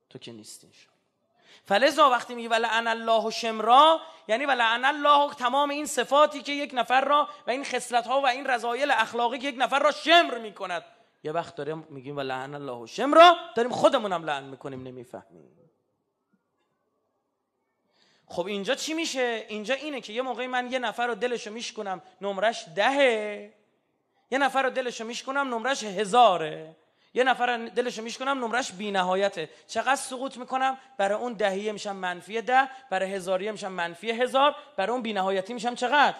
تو که نیستی انشالله فلزا وقتی میگه ولعن الله و شمرا یعنی ولعن الله تمام این صفاتی که یک نفر را و این خصلت ها و این رضایل اخلاقی که یک نفر را شمر میکند یه وقت داریم میگیم ولعن الله و شمرا داریم خودمونم لعن میکنیم نمیفهمیم خب اینجا چی میشه اینجا اینه که یه موقعی من یه نفر رو دلشو میشکنم نمرش دهه یه نفر رو دلشو میشکنم نمرش هزاره یه نفر رو دلشو میشکنم نمرش بی نهایته چقدر سقوط میکنم برای اون دهیه میشم منفی ده برای هزاریه میشم منفی هزار برای اون بی نهایتی میشم چقدر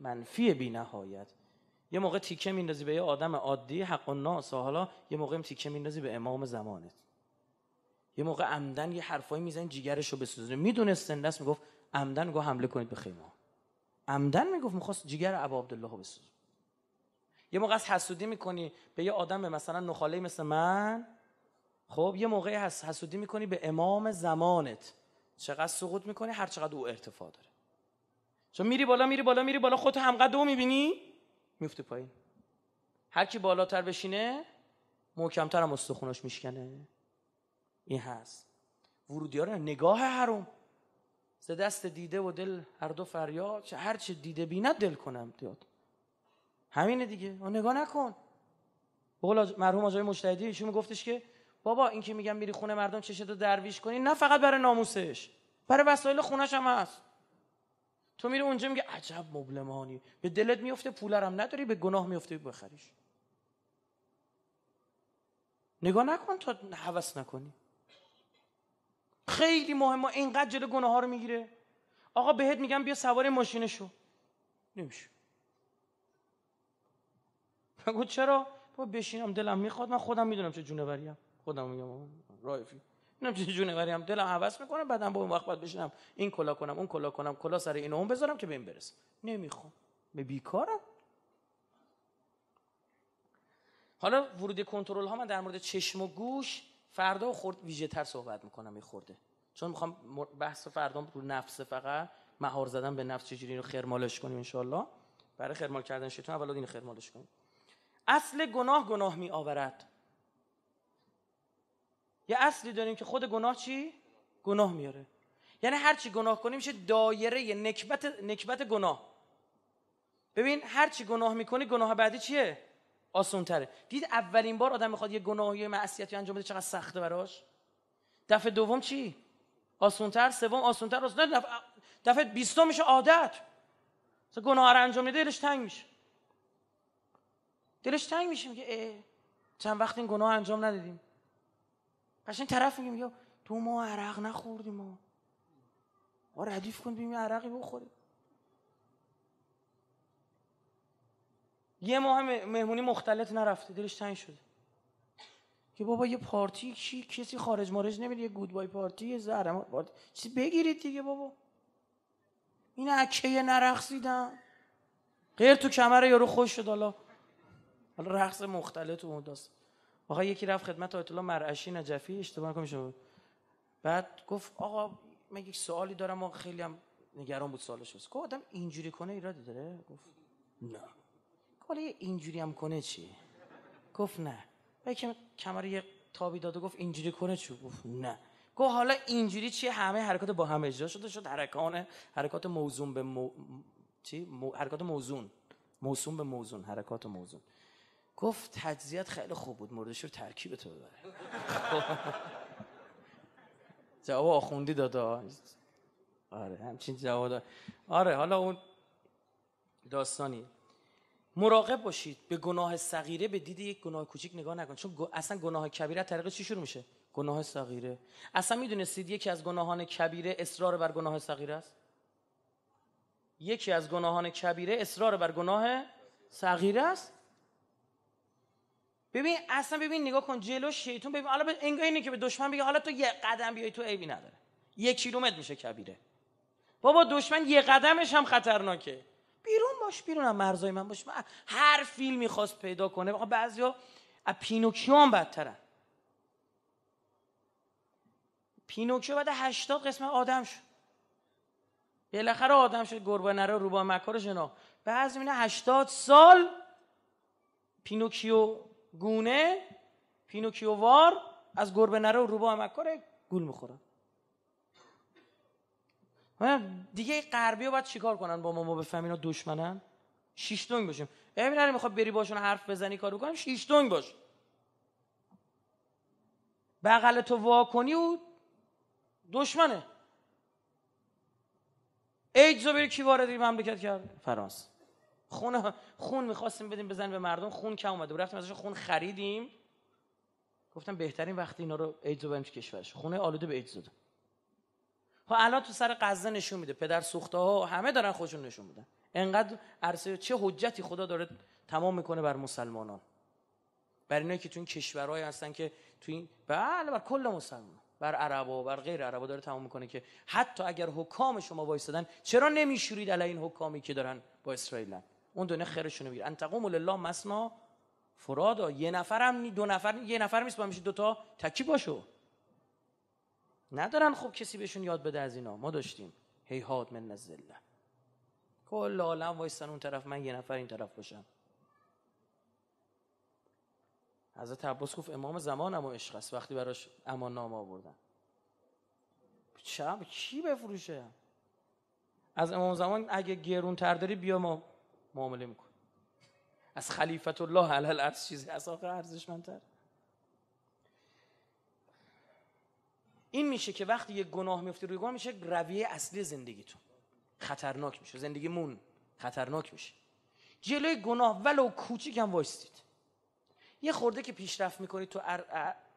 منفی بی نهایت یه موقع تیکه میندازی به یه آدم عادی حق و ناس حالا یه موقع تیکه میندازی به امام زمانت یه موقع عمدن یه حرفایی میزنه جیگرش رو بسوزونه میدونست دست میگفت عمدن گفت حمله کنید به خیمه عمدن میگفت میخواست جیگر ابا عبدالله رو بسوزونه یه موقع از حسودی میکنی به یه آدم مثلا نخاله مثل من خب یه موقع حس حسودی میکنی به امام زمانت چقدر سقوط میکنی هر چقدر او ارتفاع داره چون میری بالا میری بالا میری بالا خودت همقدر او میبینی میفته پایین هر کی بالاتر بشینه محکمتر هم استخوناش میشکنه این هست ورودی نگاه حرم ز دست دیده و دل هر دو فریاد چه هر چه دیده بیند دل کنم دیاد همینه دیگه اون نگاه نکن بقول مرحوم آجای مشتهدی ایشون گفتش که بابا این که میگم میری خونه مردم چشت رو درویش کنی نه فقط برای ناموسش برای وسایل خونش هم هست تو میری اونجا میگه عجب مبلمانی به دلت میفته پولرم نداری به گناه میفته بخریش نگاه نکن تا حواس نکنی خیلی مهمه اینقدر جلو گناه ها رو میگیره آقا بهت میگم بیا سوار ماشین شو نمیشه بگو چرا با بشینم دلم میخواد من خودم میدونم چه جونوریم خودم میگم رایفی نمیدونم چه جونوریم دلم عوض میکنم بعدم با اون وقت باید بشینم این کلا کنم اون کلا کنم کلا سر این اون بذارم که به این نمیخوام به بیکارم حالا ورود کنترل ها من در مورد چشم و گوش فردا خورد ویژه تر صحبت میکنم این خورده چون میخوام بحث فردا رو نفس فقط مهار زدن به نفس چجوری رو خرمالش کنیم انشالله برای خرمال کردن شیطان اولا اینو خرمالش کنیم اصل گناه گناه می آورد یه اصلی داریم که خود گناه چی؟ گناه میاره یعنی هر چی گناه کنیم میشه دایره نکبت, نکبت گناه ببین هر چی گناه میکنی گناه بعدی چیه؟ آسان تره دید اولین بار آدم میخواد یه گناهی یا معصیتی انجام بده چقدر سخته براش دفعه دوم چی آسان تر سوم آسان تر نه دفعه بیستم میشه عادت گناه رو انجام میده دلش تنگ میشه دلش تنگ میشه میگه چند وقت این گناه انجام ندادیم پس این طرف میگه تو ما عرق نخوردیم ما ردیف کن بیمی عرقی بخوریم یه ماه مهمونی مختلط نرفته دلش تنگ شده که بابا یه پارتی کی کسی خارج مارج نمیره یه گودبای پارتی یه زهرم پارتی چیزی بگیرید دیگه بابا این اکیه نرقصیدن غیر تو کمر یارو خوش شد حالا حالا رقص مختلط اون داست آقا یکی رفت خدمت آیت الله مرعشی نجفی اشتباه نکنم شو بعد گفت آقا من یک سوالی دارم و خیلی هم نگران بود سوالش گفت آدم اینجوری کنه ایرادی داره گفت نه یه اینجوری هم کنه چی گفت نه و کمر یه تابی داد و گفت اینجوری کنه چی گفت نه گفت حالا اینجوری چیه همه حرکات با هم اجرا شده شد حرکانه، حرکات موزون به مو... چی؟ حرکات موزون موسوم به موزون حرکات موزون گفت تجزیت خیلی خوب بود موردش رو ترکیب تو ببره جواب آخوندی دادا آره همچین جواب آره حالا اون داستانی مراقب باشید به گناه صغیره به دید یک گناه کوچیک نگاه نکن چون اصلا گناه کبیره از طریق چی شروع میشه گناه صغیره اصلا میدونستید یکی از گناهان کبیره اصرار بر گناه صغیره است یکی از گناهان کبیره اصرار بر گناه صغیره است ببین اصلا ببین نگاه کن جلو شیطون ببین حالا انگار اینه که به دشمن بگه حالا تو یه قدم بیای تو عیبی نداره یک کیلومتر میشه کبیره بابا دشمن یه قدمش هم خطرناکه بیرون باش بیرون هم مرزای من باش من هر فیلم خواست پیدا کنه بخواه ها از پینوکیو هم بدترن پینوکیو بعد هشتاد قسم آدم شد بالاخره آدم شد گربه نره روبا مکار جنا بعضی میبینه هشتاد سال پینوکیو گونه پینوکیو وار از گربه نره و روبا مکار گول میخورن دیگه غربی باید چیکار کنن با ما ما بفهمیم اینا دشمنن شیش دنگ باشیم ببین هر میخواد بری باشون حرف بزنی کارو کنم شیش باش بغل تو واکنی او دشمنه ایدزو بری کی وارد این مملکت کرد فرانس. خون خون میخواستیم بدیم بزن به مردم خون کم اومده رفتیم ازش خون خریدیم گفتم بهترین وقتی اینا رو ایدزو بریم تو کشورش خونه آلوده به ایدز و خب الان تو سر قزه نشون میده پدر سوخته ها همه دارن خودشون نشون میدن انقدر عرصه چه حجتی خدا داره تمام میکنه بر مسلمانان بر اینایی که تو این کشورهایی هستن که تو این بله بر کل مسلمان بر عربا بر غیر عربا داره تمام میکنه که حتی اگر حکام شما وایسادن چرا نمیشورید علی این حکامی که دارن با اسرائیل اون دونه خیرشون میگیره ان تقوم لله مسنا فرادا یه نفرم دو نفر یه نفر نیست میشه دو تا تکی باشو ندارن خب کسی بهشون یاد بده از اینا ما داشتیم هیهات من نزله کل عالم وایستن اون طرف من یه نفر این طرف باشم حضرت عباس گفت امام زمانم و عشق است وقتی براش امان نامه آوردن چم کی بفروشه از امام زمان اگه گرون تر داری بیا ما معامله میکنیم از خلیفت الله حلال عرض چیزی از آخر منتر این میشه که وقتی یه گناه میفته روی گناه میشه رویه اصلی زندگیتون خطرناک میشه زندگیمون خطرناک میشه جلوی گناه ولو کوچیک هم وایستید یه خورده که پیشرفت میکنید تو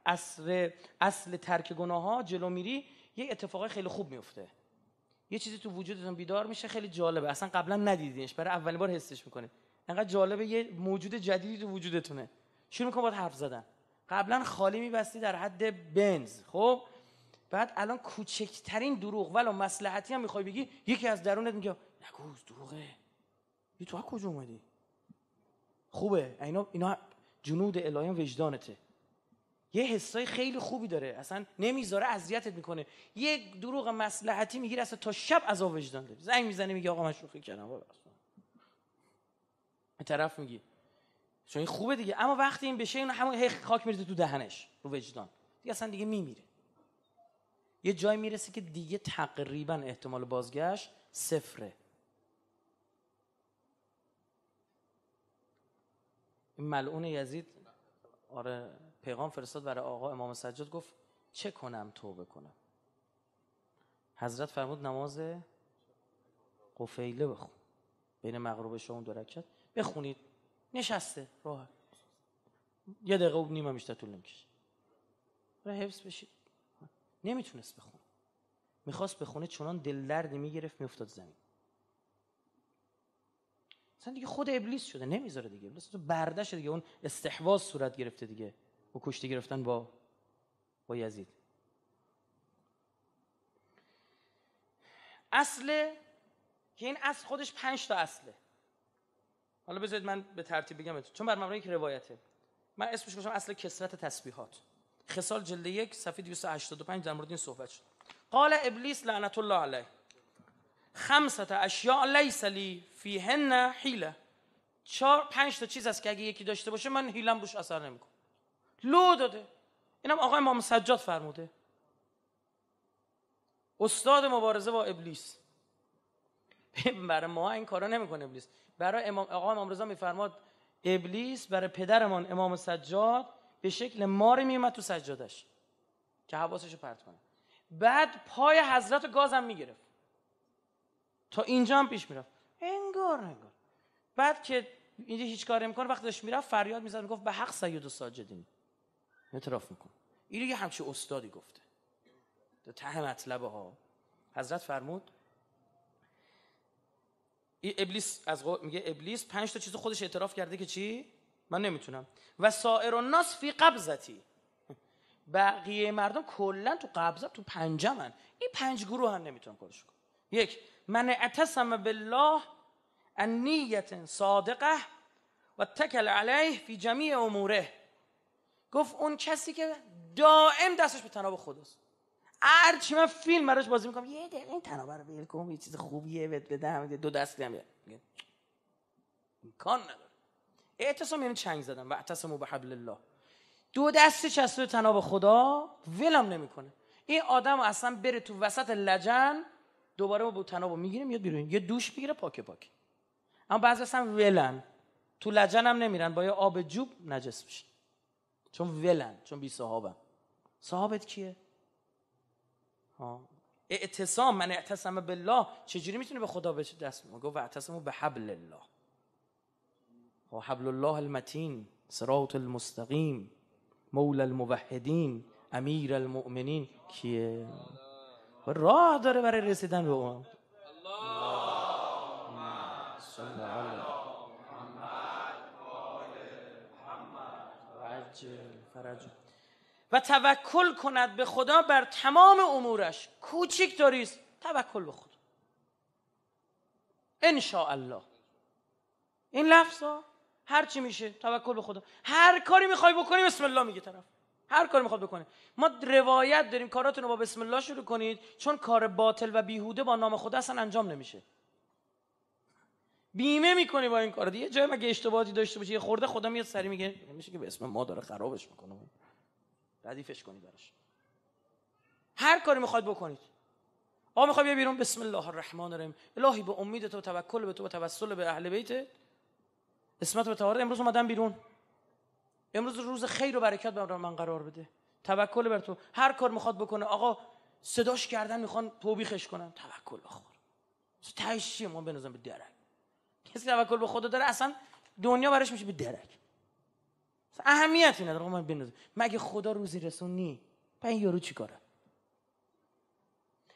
اصل اصل ترک گناه ها جلو میری یه اتفاق خیلی خوب میفته یه چیزی تو وجودتون بیدار میشه خیلی جالبه اصلا قبلا ندیدینش برای اولین بار حسش میکنید انقدر جالبه یه موجود جدیدی تو وجودتونه شروع میکنه باید حرف زدن قبلا خالی میبستی در حد بنز خب بعد الان کوچکترین دروغ ولو مصلحتی هم میخوای بگی یکی از درونت میگه نگوز دروغه یه تو کجا اومدی خوبه اینا اینا جنود الهی وجدانته یه حسای خیلی خوبی داره اصلا نمیذاره اذیتت میکنه یه دروغ مسلحتی میگیر اصلا تا شب عذاب وجدان داری زنگ میزنه میگه آقا من شوخی کردم به طرف میگی چون این خوبه دیگه اما وقتی این بشه اون همون خاک میریزه تو دهنش رو وجدان دیگه اصلا دیگه میمیره یه جایی میرسه که دیگه تقریبا احتمال بازگشت صفره این ملعون یزید آره پیغام فرستاد برای آقا امام سجاد گفت چه کنم توبه کنم حضرت فرمود نماز قفیله بخون بین مغرب شما دو رکعت بخونید نشسته راحت یه دقیقه و نیمه بیشتر طول نمیکشه حفظ بشید نمیتونست بخونه میخواست بخونه چنان دل دردی میگرفت میافتاد زمین مثلا دیگه خود ابلیس شده نمیذاره دیگه ابلیس تو بردش دیگه اون استحواز صورت گرفته دیگه و کشتی گرفتن با با یزید اصل که این اصل خودش پنج تا اصله حالا بذارید من به ترتیب بگم چون بر مبنای یک روایته من اسمش گذاشتم اصل کسرت تسبیحات خسال جلد یک صفحه 285 در مورد این صحبت شد قال ابلیس لعنت الله علیه خمسه اشیاء لیس لی فیهن حیله چهار پنج تا چیز هست که اگه یکی داشته باشه من حیلم روش اثر نمیکن لو داده اینم آقای امام سجاد فرموده استاد مبارزه با ابلیس برای ما این کارا نمیکنه ابلیس برای امام آقا امام رضا میفرماد ابلیس برای پدرمان امام سجاد به شکل ماری میومد تو سجادش که حواسش پرت کنه بعد پای حضرت گازم میگرفت تا اینجا هم پیش میرفت انگار انگار بعد که اینجا هیچ کاری میکنه وقتی داشت میرفت فریاد میزد میگفت به حق سید و ساجدین اعتراف میکن این یه همچی استادی گفته تو ته مطلب ها حضرت فرمود ای ابلیس از میگه ابلیس پنج تا چیز خودش اعتراف کرده که چی من نمیتونم و سائر الناس فی قبضتی بقیه مردم کلا تو قبضت تو پنجمن این پنج گروه هم نمیتونم کارش یک من اعتصم بالله ان نیت صادقه و تکل علیه فی جمیع اموره گفت اون کسی که دائم دستش به تناب خداست هرچی من فیلم براش بازی میکنم یه دقیقه این تناب رو بیل یه چیز خوبیه بد دو دست هم امکان اعتصام یعنی چنگ زدم و اعتصمو به حبل الله دو دستی چسته تناب خدا ولم نمیکنه این آدم اصلا بره تو وسط لجن دوباره ما با تنابو میگیریم میاد بیرون یه دوش میگیره پاک پاک اما بعضی اصلا ولن تو لجن هم نمیرن با یه آب جوب نجس میشن چون ولن چون بی صحابم صحابت کیه ها اعتصام من به الله چجوری میتونه به خدا بشه دست میگه و اعتصامو به حبل الله و حبل الله المتین صراط المستقیم مولا الموحدین امیر المؤمنین کیه راه داره برای رسیدن به اون و توکل کند به خدا بر تمام امورش کوچیک داریست توکل به خدا ان الله این لفظ هر چی میشه توکل به خدا هر کاری میخوای بکنی بسم الله میگه طرف هر کاری میخواد بکنه ما روایت داریم کاراتونو با بسم الله شروع کنید چون کار باطل و بیهوده با نام خدا اصلا انجام نمیشه بیمه میکنی با این کار دیگه جای مگه اشتباهی داشته باشه یه خورده خدا میاد سری میگه میشه که به اسم ما داره خرابش میکنه ردیفش کنی براش هر کاری میخواد بکنید آقا میخوای بیرون بسم الله الرحمن الرحیم الهی به امید تو توکل به تو و توسل به اهل بیت اسمت به امروز اومدم بیرون امروز روز خیر و برکت بر من قرار بده توکل بر تو هر کار میخواد بکنه آقا صداش کردن میخوان توبیخش کنن توکل به خدا چیه ما بنازم به درک کسی توکل به خدا داره اصلا دنیا براش میشه به درک اهمیتی نداره من بنازم مگه خدا روزی رسونی پس این یارو چیکاره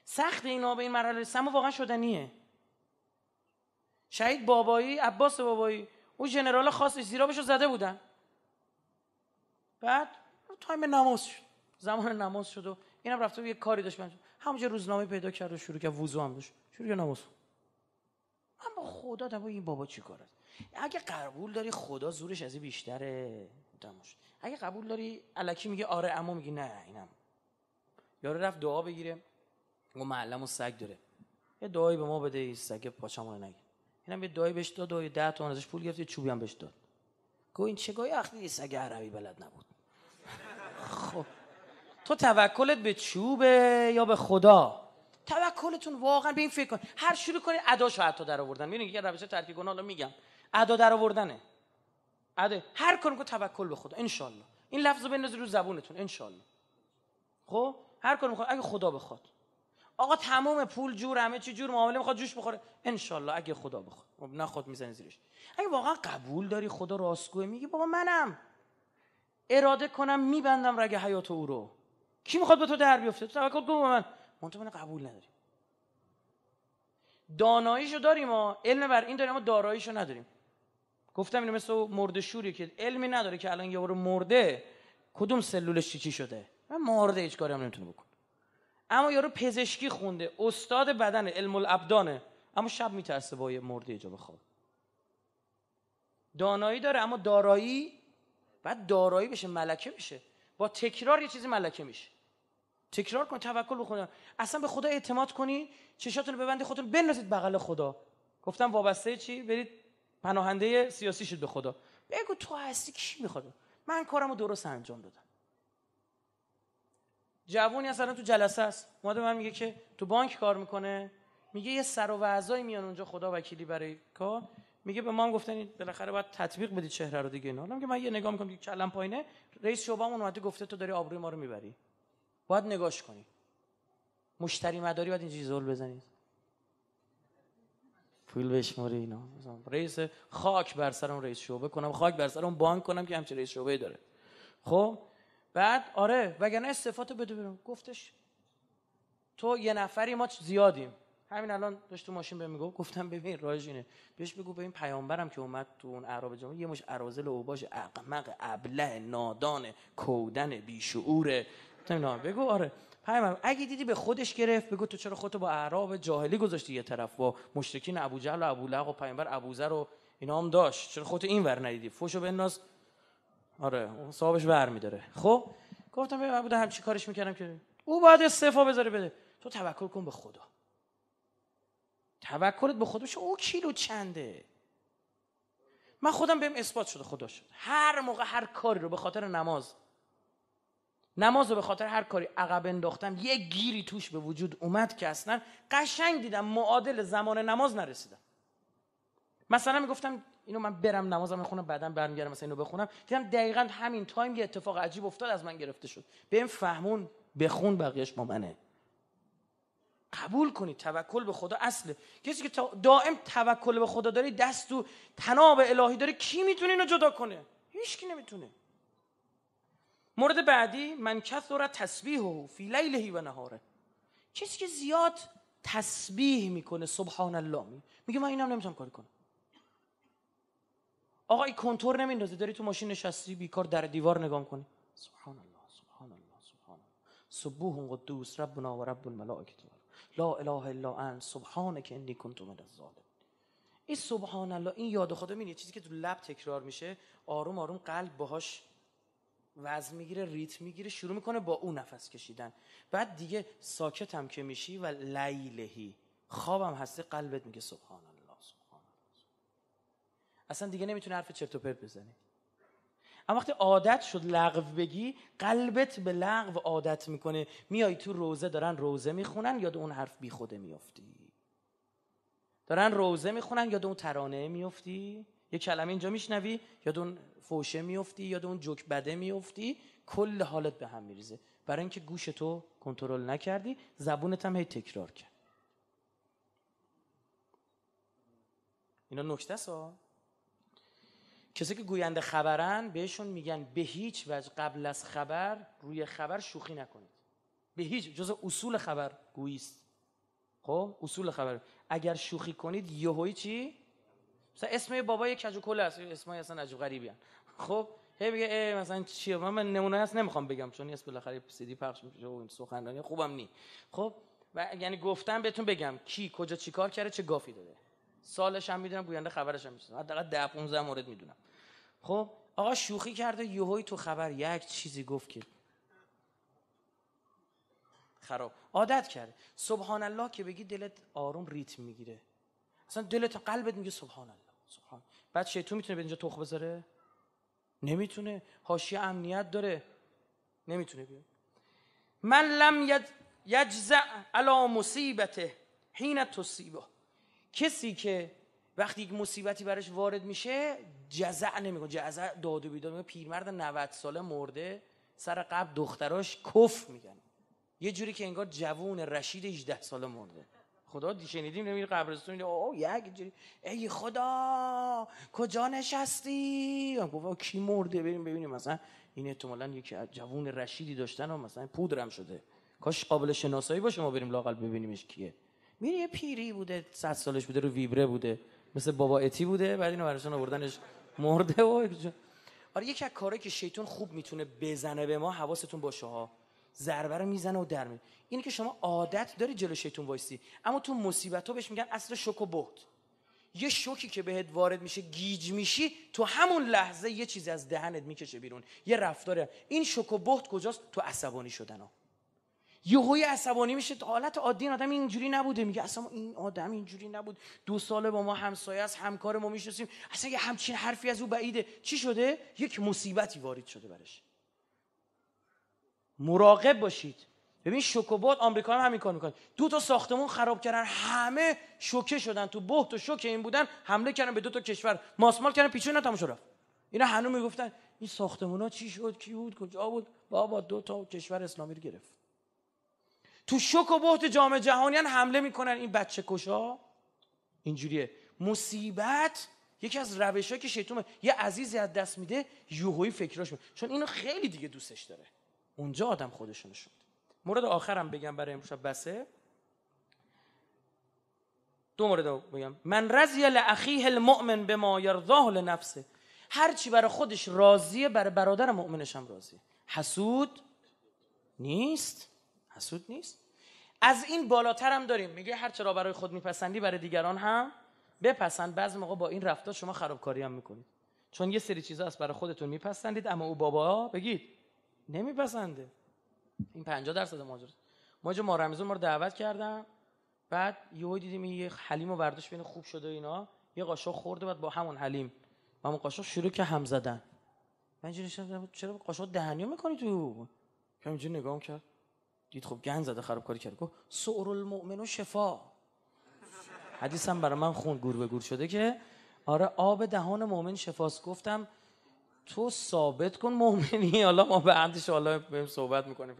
سخت اینا به این مرحله رسیدن واقعا شدنیه شهید بابایی عباس بابایی اون ژنرال خاصش زیرابشو زده بودن بعد تایم نماز شد زمان نماز شد و اینم رفته یه کاری داشت من همونجا روزنامه پیدا کرد و شروع کرد وضو هم داشت شروع نماز من با خدا دم این بابا چی کاره اگه قبول داری خدا زورش از این بیشتره اگه قبول داری الکی میگه آره اما میگی نه اینم یارو رفت دعا بگیره و معلم و سگ داره یه دعایی به ما بده این سگ رو نگیر اینم به دایی بهش داد و تومن ازش پول گرفت چوبی هم بهش داد گو این چه گای نیست عربی بلد نبود خب تو توکلت به چوبه یا به خدا توکلتون واقعا به این فکر کن هر شروع کنید شو حتی در آوردن میدونی که روش ترکی گناه حالا میگم ادا در آوردنه هر کنون که توکل به خدا انشالله. این لفظو بنداز رو زبونتون ان خب هر کنون اگه خدا بخواد آقا تمام پول جور همه چی جور معامله میخواد جوش بخوره انشالله اگه خدا بخواد خب نه خود میزنی زیرش اگه واقعا قبول داری خدا راستگوه میگی بابا منم اراده کنم میبندم رگ حیات او رو کی میخواد به تو در بیفته تو توکل کن من من تو قبول نداری داناییشو داریم ما علم بر این داریم ما داراییشو نداریم گفتم اینو مثل مرده شوری که علمی نداره که الان یارو مرده کدوم سلولش چی شده من مرده هیچ کاری هم نمیتونه بکنه اما یارو پزشکی خونده استاد بدن علم الابدانه اما شب میترسه با یه مرده جا بخواب دانایی داره اما دارایی بعد دارایی بشه ملکه بشه با تکرار یه چیزی ملکه میشه تکرار کن توکل به اصلا به خدا اعتماد کنین چشاتونو رو ببندید خودتون بنازید بغل خدا گفتم وابسته چی برید پناهنده سیاسی شد به خدا بگو تو هستی کی میخواد من کارمو درست انجام دادم جوونی اصلا تو جلسه است اومده من میگه که تو بانک کار میکنه میگه یه سر و وعزایی میان اونجا خدا وکیلی برای کار میگه به ما هم گفتن بالاخره باید تطبیق بدی چهره رو دیگه اینا حالا من یه نگاه میکنم که کلم پایینه رئیس شعبه اومده گفته تو داری آبروی ما رو میبری باید نگاش کنی مشتری مداری باید اینجوری زل بزنید پول بشماری اینا رئیس خاک بر سر اون رئیس شعبه کنم خاک بر سر اون بانک کنم که همچین رئیس شعبه داره خب بعد آره وگرنه استفاده بده برم گفتش تو یه نفری ما زیادیم همین الان داشت تو ماشین بهم میگفت گفتم ببین راهش اینه بهش بگو ببین پیامبرم که اومد تو اون اعراب جمعه یه مش ارازل اوباش اقمق ابله نادان کودن شعور گفتم بگو آره پیامبر اگه دیدی به خودش گرفت بگو تو چرا خودتو با اعراب جاهلی گذاشتی یه طرف با مشرکین ابوجهل و ابولهب و پیامبر ابوذر و اینا هم داشت چرا خودت اینور ندیدی فوشو بنداز آره اون صاحبش ور میداره خب گفتم من بوده همچی کارش میکردم که او باید استعفا بذاره بده تو توکل کن به خدا توکلت به خدا او کیلو چنده من خودم بهم اثبات شده خدا شد هر موقع هر کاری رو به خاطر نماز نماز رو به خاطر هر کاری عقب انداختم یه گیری توش به وجود اومد که اصلا قشنگ دیدم معادل زمان نماز نرسیدم مثلا میگفتم اینو من برم نمازم بخونم بعدا برمیگردم مثلا اینو بخونم دیدم دقیقا همین تایم یه اتفاق عجیب افتاد از من گرفته شد بهم فهمون بخون بقیهش با منه قبول کنید توکل به خدا اصله کسی که دائم توکل به خدا داری دست و تناب الهی داره کی میتونه اینو جدا کنه هیچ کی نمیتونه مورد بعدی من کثر تسبیحه فی لیله و نهاره کسی که زیاد تسبیح میکنه سبحان الله میگه من اینم نمیتونم کاری کنم آقای کنتور نمیندازه داری تو ماشین نشستی بیکار در دیوار نگاه کنی سبحان الله سبحان الله سبحان الله قدوس ربنا و رب الملائکه لا اله الا انت سبحانک انی کنت من الظالمین این سبحان الله این یاد خدا میینه چیزی که تو لب تکرار میشه آروم آروم قلب باهاش وزن میگیره ریتم میگیره شروع میکنه با اون نفس کشیدن بعد دیگه ساکت هم که میشی و لیلهی خوابم هستی قلبت میگه سبحان الله اصلا دیگه نمیتونه حرف چرت و پرت بزنی اما وقتی عادت شد لغو بگی قلبت به لغو عادت میکنه میای تو روزه دارن روزه میخونن یاد اون حرف بی خوده دارن روزه میخونن یاد اون ترانه میفتی یه کلمه اینجا میشنوی یاد اون فوشه میفتی یاد اون جوک بده میفتی کل حالت به هم میریزه برای اینکه گوش تو کنترل نکردی زبونت هم هی تکرار کرد اینا نکته کسی که گوینده خبرن بهشون میگن به هیچ وجه قبل از خبر روی خبر شوخی نکنید به هیچ جز اصول خبر گوییست خب اصول خبر اگر شوخی کنید یهوی چی مثلا اسم بابا یه کجوکل است اسمای اصلا عجب غریبی هست خب هی میگه ای مثلا چیه من, من نمونه هست نمیخوام بگم چون اسم بالاخره سیدی پخش میشه و این سخنرانی خوبم نی خب و یعنی گفتم بهتون بگم کی کجا چیکار کرده چه گافی داده سالش هم میدونم گوینده خبرش هم میشه حداقل 10 15 مورد میدونم خب آقا شوخی کرده یوهی تو خبر یک چیزی گفت که خراب عادت کرد سبحان الله که بگی دلت آروم ریتم میگیره اصلا دلت قلبت میگه سبحان الله سبحان بعد شیطون میتونه به اینجا تخ بذاره نمیتونه حاشیه امنیت داره نمیتونه بیاد من لم یجزع علا مصیبته حین تصیبه کسی که وقتی یک مصیبتی برش وارد میشه جزع نمیکنه جزع داد و بیداد پیرمرد 90 ساله مرده سر قبل دختراش کف میگن یه جوری که انگار جوون رشید 18 ساله مرده خدا دیشنیدیم نمیره قبرستون میگه او یک جوری ای خدا کجا نشستی گفت کی مرده بریم ببینیم مثلا این احتمالاً یکی جوون رشیدی داشتن و مثلا پودرم شده کاش قابل شناسایی باشه ما بریم لاقل ببینیمش کیه میره یه پیری بوده 100 سالش بوده رو ویبره بوده مثل بابا اتی بوده بعد اینو براشون آوردنش مرده و آره یکی از کارهایی که شیطان خوب میتونه بزنه به ما حواستون باشه ها ضربه رو میزنه و در می اینه که شما عادت داری جلو شیطان وایسی اما تو مصیبت ها بهش میگن اصل شوک و بهت یه شوکی که بهت وارد میشه گیج میشی تو همون لحظه یه چیزی از دهنت میکشه بیرون یه رفتاره این شک و بهت کجاست تو عصبانی شدن یهوی عصبانی میشه حالت عادی این آدم اینجوری نبوده میگه اصلا این آدم اینجوری نبود دو ساله با ما همسایه است همکار ما میشناسیم اصلا یه همچین حرفی از او بعیده چی شده یک مصیبتی وارد شده برش مراقب باشید ببین شوکوبات آمریکا هم همین کار میکنن دو تا ساختمون خراب کردن همه شوکه شدن تو بهت و شوکه این بودن حمله کردن به دو تا کشور ماسمال کردن پیچون نتامش رفت اینا هنوز میگفتن این ساختمون چی شد کی بود کجا بود بابا دو تا کشور اسلامی رو گرفت تو شک و بحت جهانی جهانیان حمله میکنن این بچه کشا اینجوریه مصیبت یکی از روش که شیطان یه عزیزی از دست میده یوهوی فکراش میده چون اینو خیلی دیگه دوستش داره اونجا آدم خودشون شد مورد آخرم بگم برای امشب بسه دو مورد بگم من رضی لاخیه المؤمن به ما یرضاه لنفسه هر چی برای خودش راضیه برای برادر مؤمنش هم راضیه حسود نیست حسود نیست از این بالاتر هم داریم میگه هر چرا برای خود میپسندی برای دیگران هم بپسند بعضی موقع با این رفتار شما خرابکاری هم میکنید چون یه سری چیزا هست برای خودتون میپسندید اما او بابا بگید نمیپسنده این 50 درصد ماجرا ما جو ما رو دعوت کردم بعد یهو دیدیم یه حلیم و برداشت بین خوب شده اینا یه قاشق خورده بعد با همون حلیم و همون قاشق شروع که هم زدن من چرا قاشق دهنیو میکنی تو کرد دید خب گن زده خرابکاری کرد گفت سعر المؤمن و شفا حدیثم برای من خون گور به گور شده که آره آب دهان مؤمن شفاست گفتم تو ثابت کن مؤمنی حالا ما به اندش حالا بهم صحبت میکنیم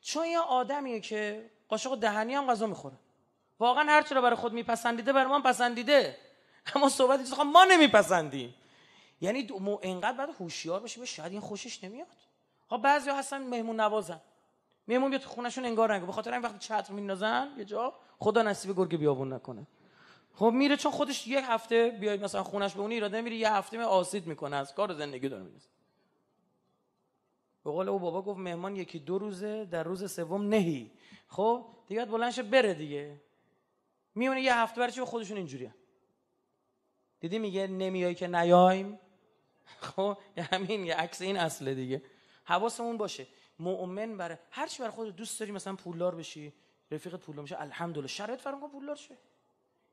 چون یه آدمیه که قاشق دهنی هم غذا میخوره واقعا هر رو برای خود میپسندیده برای من پسندیده اما صحبت چیز خب ما نمیپسندیم یعنی انقدر بعد هوشیار باشیم شاید این خوشش نمیاد خب بعضی هستن مهمون نوازن مهمون بیاد تو خونشون انگار رنگ به این وقتی چتر میندازن یه جا خدا نصیب گرگ بیابون نکنه خب میره چون خودش یک هفته بیاید مثلا خونش به اون ایراده میری یه هفته می آسید میکنه از کار زندگی داره میرسه به قول او بابا گفت مهمان یکی دو روزه در روز سوم نهی خب دیگه بلنش بره دیگه میونه یه هفته برای چی به خودشون اینجوریه دیدی میگه نمیای که نیایم خب همین یه عکس این اصله دیگه حواسمون باشه مؤمن برای هر چی برای خود دوست داری مثلا پولدار بشی رفیقت پولدار میشه الحمدلله شرایط فرام پولدار شه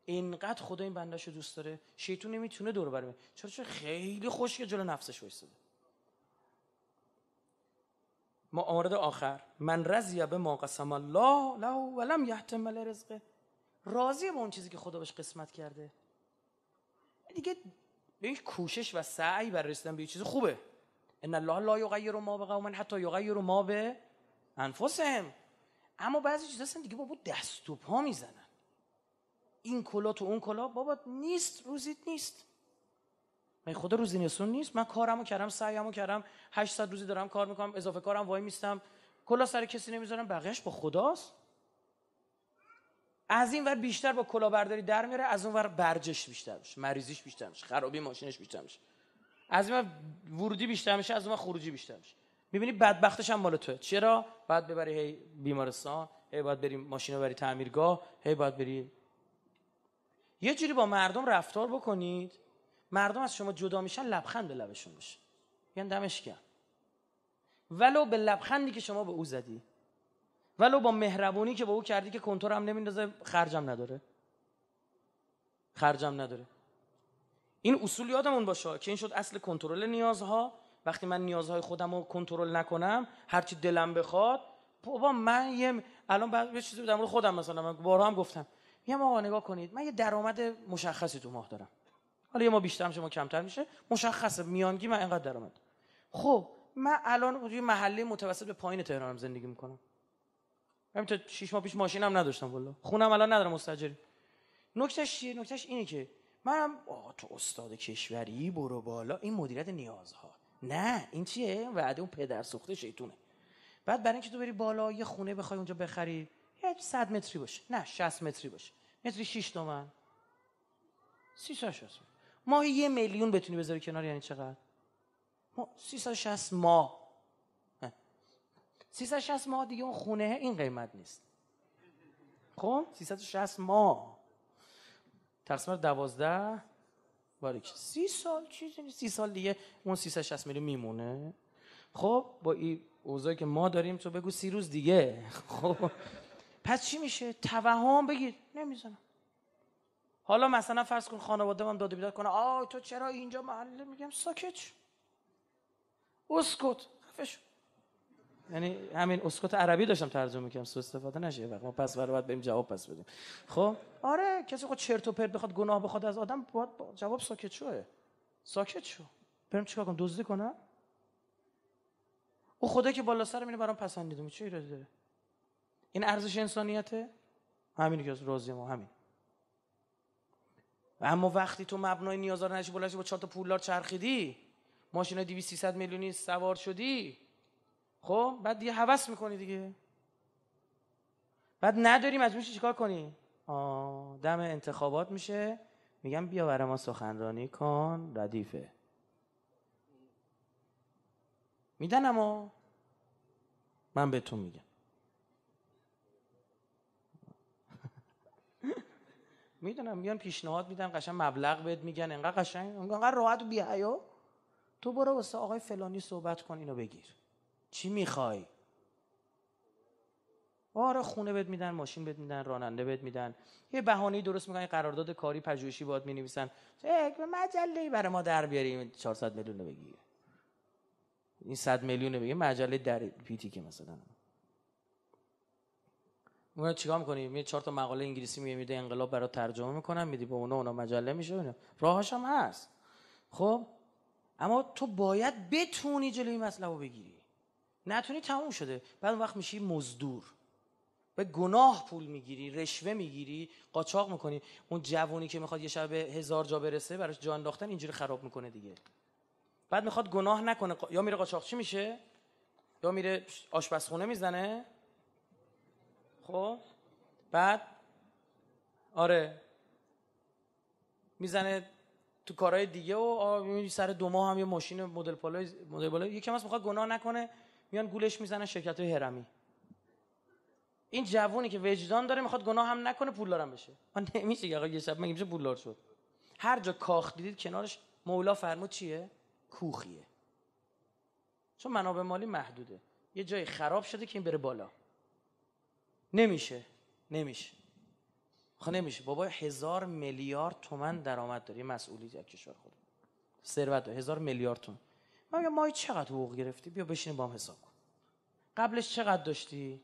اینقدر خدا این بندهشو رو دوست داره شیطون نمیتونه دور بره چرا چون خیلی خوشگل جلو نفسش وایساده ما آمارد آخر من رضی به ما قسم الله له ولم یحتمل رزقه راضی به اون چیزی که خدا بهش قسمت کرده دیگه به کوشش و سعی بر رسیدن به یه چیز خوبه ان الله لا یغیر ما به قوم حتی یغیر ما به انفسهم اما بعضی چیزا هستن دیگه بابا دست و پا میزنن این کلا تو اون کلا بابا نیست روزیت نیست من خدا روزی نسون نیست من کارمو کردم سعیمو کردم 800 روزی دارم کار میکنم اضافه کارم وای میستم کلا سر کسی نمیذارم بقیش با خداست از این ور بیشتر با کلاهبرداری در میره از اون ور برجش بیشتر میشه مریضیش بیشتر میشه خرابی ماشینش بیشتر میشه از این ورودی بیشتر میشه از اون خروجی بیشتر میشه میبینی بدبختش هم مال توه چرا بعد ببری هی بیمارستان هی باید بری ماشینو بری تعمیرگاه هی باید بری یه جوری با مردم رفتار بکنید مردم از شما جدا میشن لبخند به لبشون بشه یعنی دمش گرم ولو به لبخندی که شما به او زدی ولو با مهربونی که به او کردی که کنترل هم نمیندازه خرجم نداره خرجم نداره این اصول یادمون باشه که این شد اصل کنترل نیازها وقتی من نیازهای خودم رو کنترل نکنم هرچی دلم بخواد بابا من یه الان بعد یه چیزی بودم خودم مثلا من بارها هم گفتم یه آقا نگاه کنید من یه درآمد مشخصی تو ماه دارم حالا یه ما بیشتر میشه ما کمتر میشه مشخصه میانگی من اینقدر درآمد خب من الان توی محله متوسط به پایین تهرانم زندگی میکنم من تا 6 ماه پیش ماشینم نداشتم والله خونم الان ندارم مستاجری نکتهش چیه نکتهش اینه که منم آقا تو استاد کشوری برو بالا این مدیریت نیازها نه این چیه وعده اون پدر سوخته شیطونه بعد برای اینکه تو بری بالا یه خونه بخوای اونجا بخری یه 100 متری باشه نه 60 متری باشه متری 6 تومن 360 ماهی یه میلیون بتونی بذاری کنار یعنی چقدر ما 360 ماه 360 ماه دیگه اون خونه این قیمت نیست خب 360 ماه تقسیم دوازده باریک سی سال چیزی نیست سی سال دیگه اون شست میلیون میمونه خب با این اوضاعی که ما داریم تو بگو سی روز دیگه خب پس چی میشه توهم بگیر نمیزنم حالا مثلا فرض کن خانواده من داده بیداد کنه آ تو چرا اینجا محله میگم ساکت اسکت خفه یعنی همین اسکوت عربی داشتم ترجمه میکردم سو استفاده نشه وقت ما پس برای بعد بریم جواب پس بدیم خب آره کسی خود چرت و پرت بخواد گناه بخواد از آدم باید جواب ساکت شوه ساکت شو بریم چیکار کنم دزدی کنم او خدا که بالا سر برام پسندیدم چه ایرادی داره این ارزش انسانیته همین که راضی ما همین و اما وقتی تو مبنای نیازا نشی نشی با چهار تا پولدار چرخیدی ماشینا 200 300 میلیونی سوار شدی خب بعد دیگه هوس میکنی دیگه بعد نداری میشه چیکار کنی آه دم انتخابات میشه میگم بیا برای ما سخنرانی کن ردیفه میدن اما من بهتون میگم میدونم میان پیشنهاد میدم قشنگ مبلغ بهت میگن اینقدر قشنگ اینقدر راحت بیا تو برو واسه آقای فلانی صحبت کن اینو بگیر چی میخوای آره خونه بد میدن ماشین بد میدن راننده بهت میدن یه بهانه درست میکنن قرارداد کاری پژوهشی باید مینویسن یک مجله برای ما در بیاریم 400 میلیون بگی این 100 میلیون بگی مجله در پیتی که مثلا ما چیکار میکنی می چهار تا مقاله انگلیسی می میده انقلاب برای ترجمه می‌کنم میدی به اونا اونا مجله میشه راهش هم هست خب اما تو باید بتونی جلوی مسئله رو بگیری نتونی تموم شده بعد وقت میشی مزدور به گناه پول میگیری رشوه میگیری قاچاق میکنی اون جوونی که میخواد یه شب هزار جا برسه براش جا انداختن اینجوری خراب میکنه دیگه بعد میخواد گناه نکنه یا میره چی میشه یا میره آشپزخونه میزنه خب بعد آره میزنه تو کارهای دیگه و سر دو ماه هم یه ماشین مدل پالای، مدل بالا یکم از میخواد گناه نکنه میان گولش میزنن شرکت های هرمی این جوونی که وجدان داره میخواد گناه هم نکنه پولدارم بشه ما نمیشه آقا یه شب مگه میشه پولدار شد هر جا کاخ دیدید کنارش مولا فرمود چیه کوخیه چون منابع مالی محدوده یه جای خراب شده که این بره بالا نمیشه نمیشه خب نمیشه بابا هزار میلیارد تومن درآمد داره مسئولیت کشور خود ثروت هزار میلیارد تومن ما میگم ماهی چقدر حقوق گرفتی بیا بشین با هم حساب کن قبلش چقدر داشتی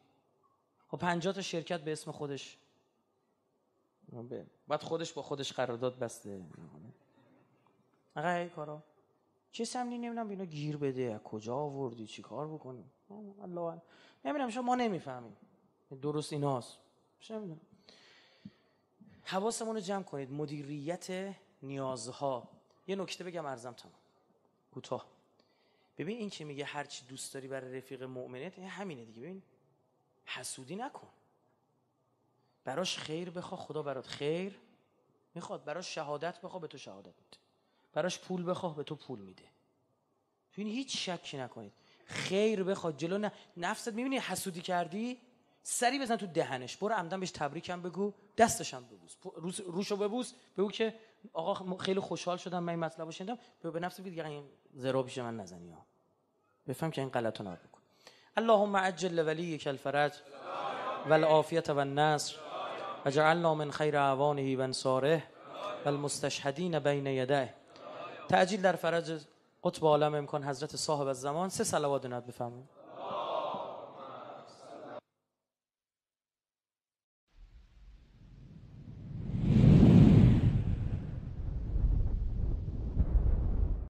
خب 50 تا شرکت به اسم خودش بعد خودش با خودش قرارداد بسته آقا کارا چه سمنی نمیدونم اینا گیر بده از کجا آوردی چی کار بکنی الله نمیدونم شما ما نمیفهمیم درست ایناست نمیدونم حواسمون رو جمع کنید مدیریت نیازها یه نکته بگم ارزم تمام کوتاه ببین این که میگه هر چی دوست داری برای رفیق مؤمنت همینه دیگه ببین حسودی نکن براش خیر بخوا خدا برات خیر میخواد براش شهادت بخوا به تو شهادت میده براش پول بخوا به تو پول میده تو این هیچ شکی نکنید خیر بخواد جلو نه نفست میبینی حسودی کردی سری بزن تو دهنش برو عمدن بهش تبریکم بگو دستشم ببوس روشو ببوس بگو که آقا خیلی خوشحال شدم من این مطلب رو به نفس دیگه یعنی این زرو بیشه من نزنی ها بفهم که این غلط رو بکن اللهم عجل یک الفرج النصر والنصر وجعلنا من خير اعوانه و انصاره و المستشهدین بین یده تعجیل در فرج قطب عالم امکان حضرت صاحب الزمان سه صلوات دونت بفهمیم.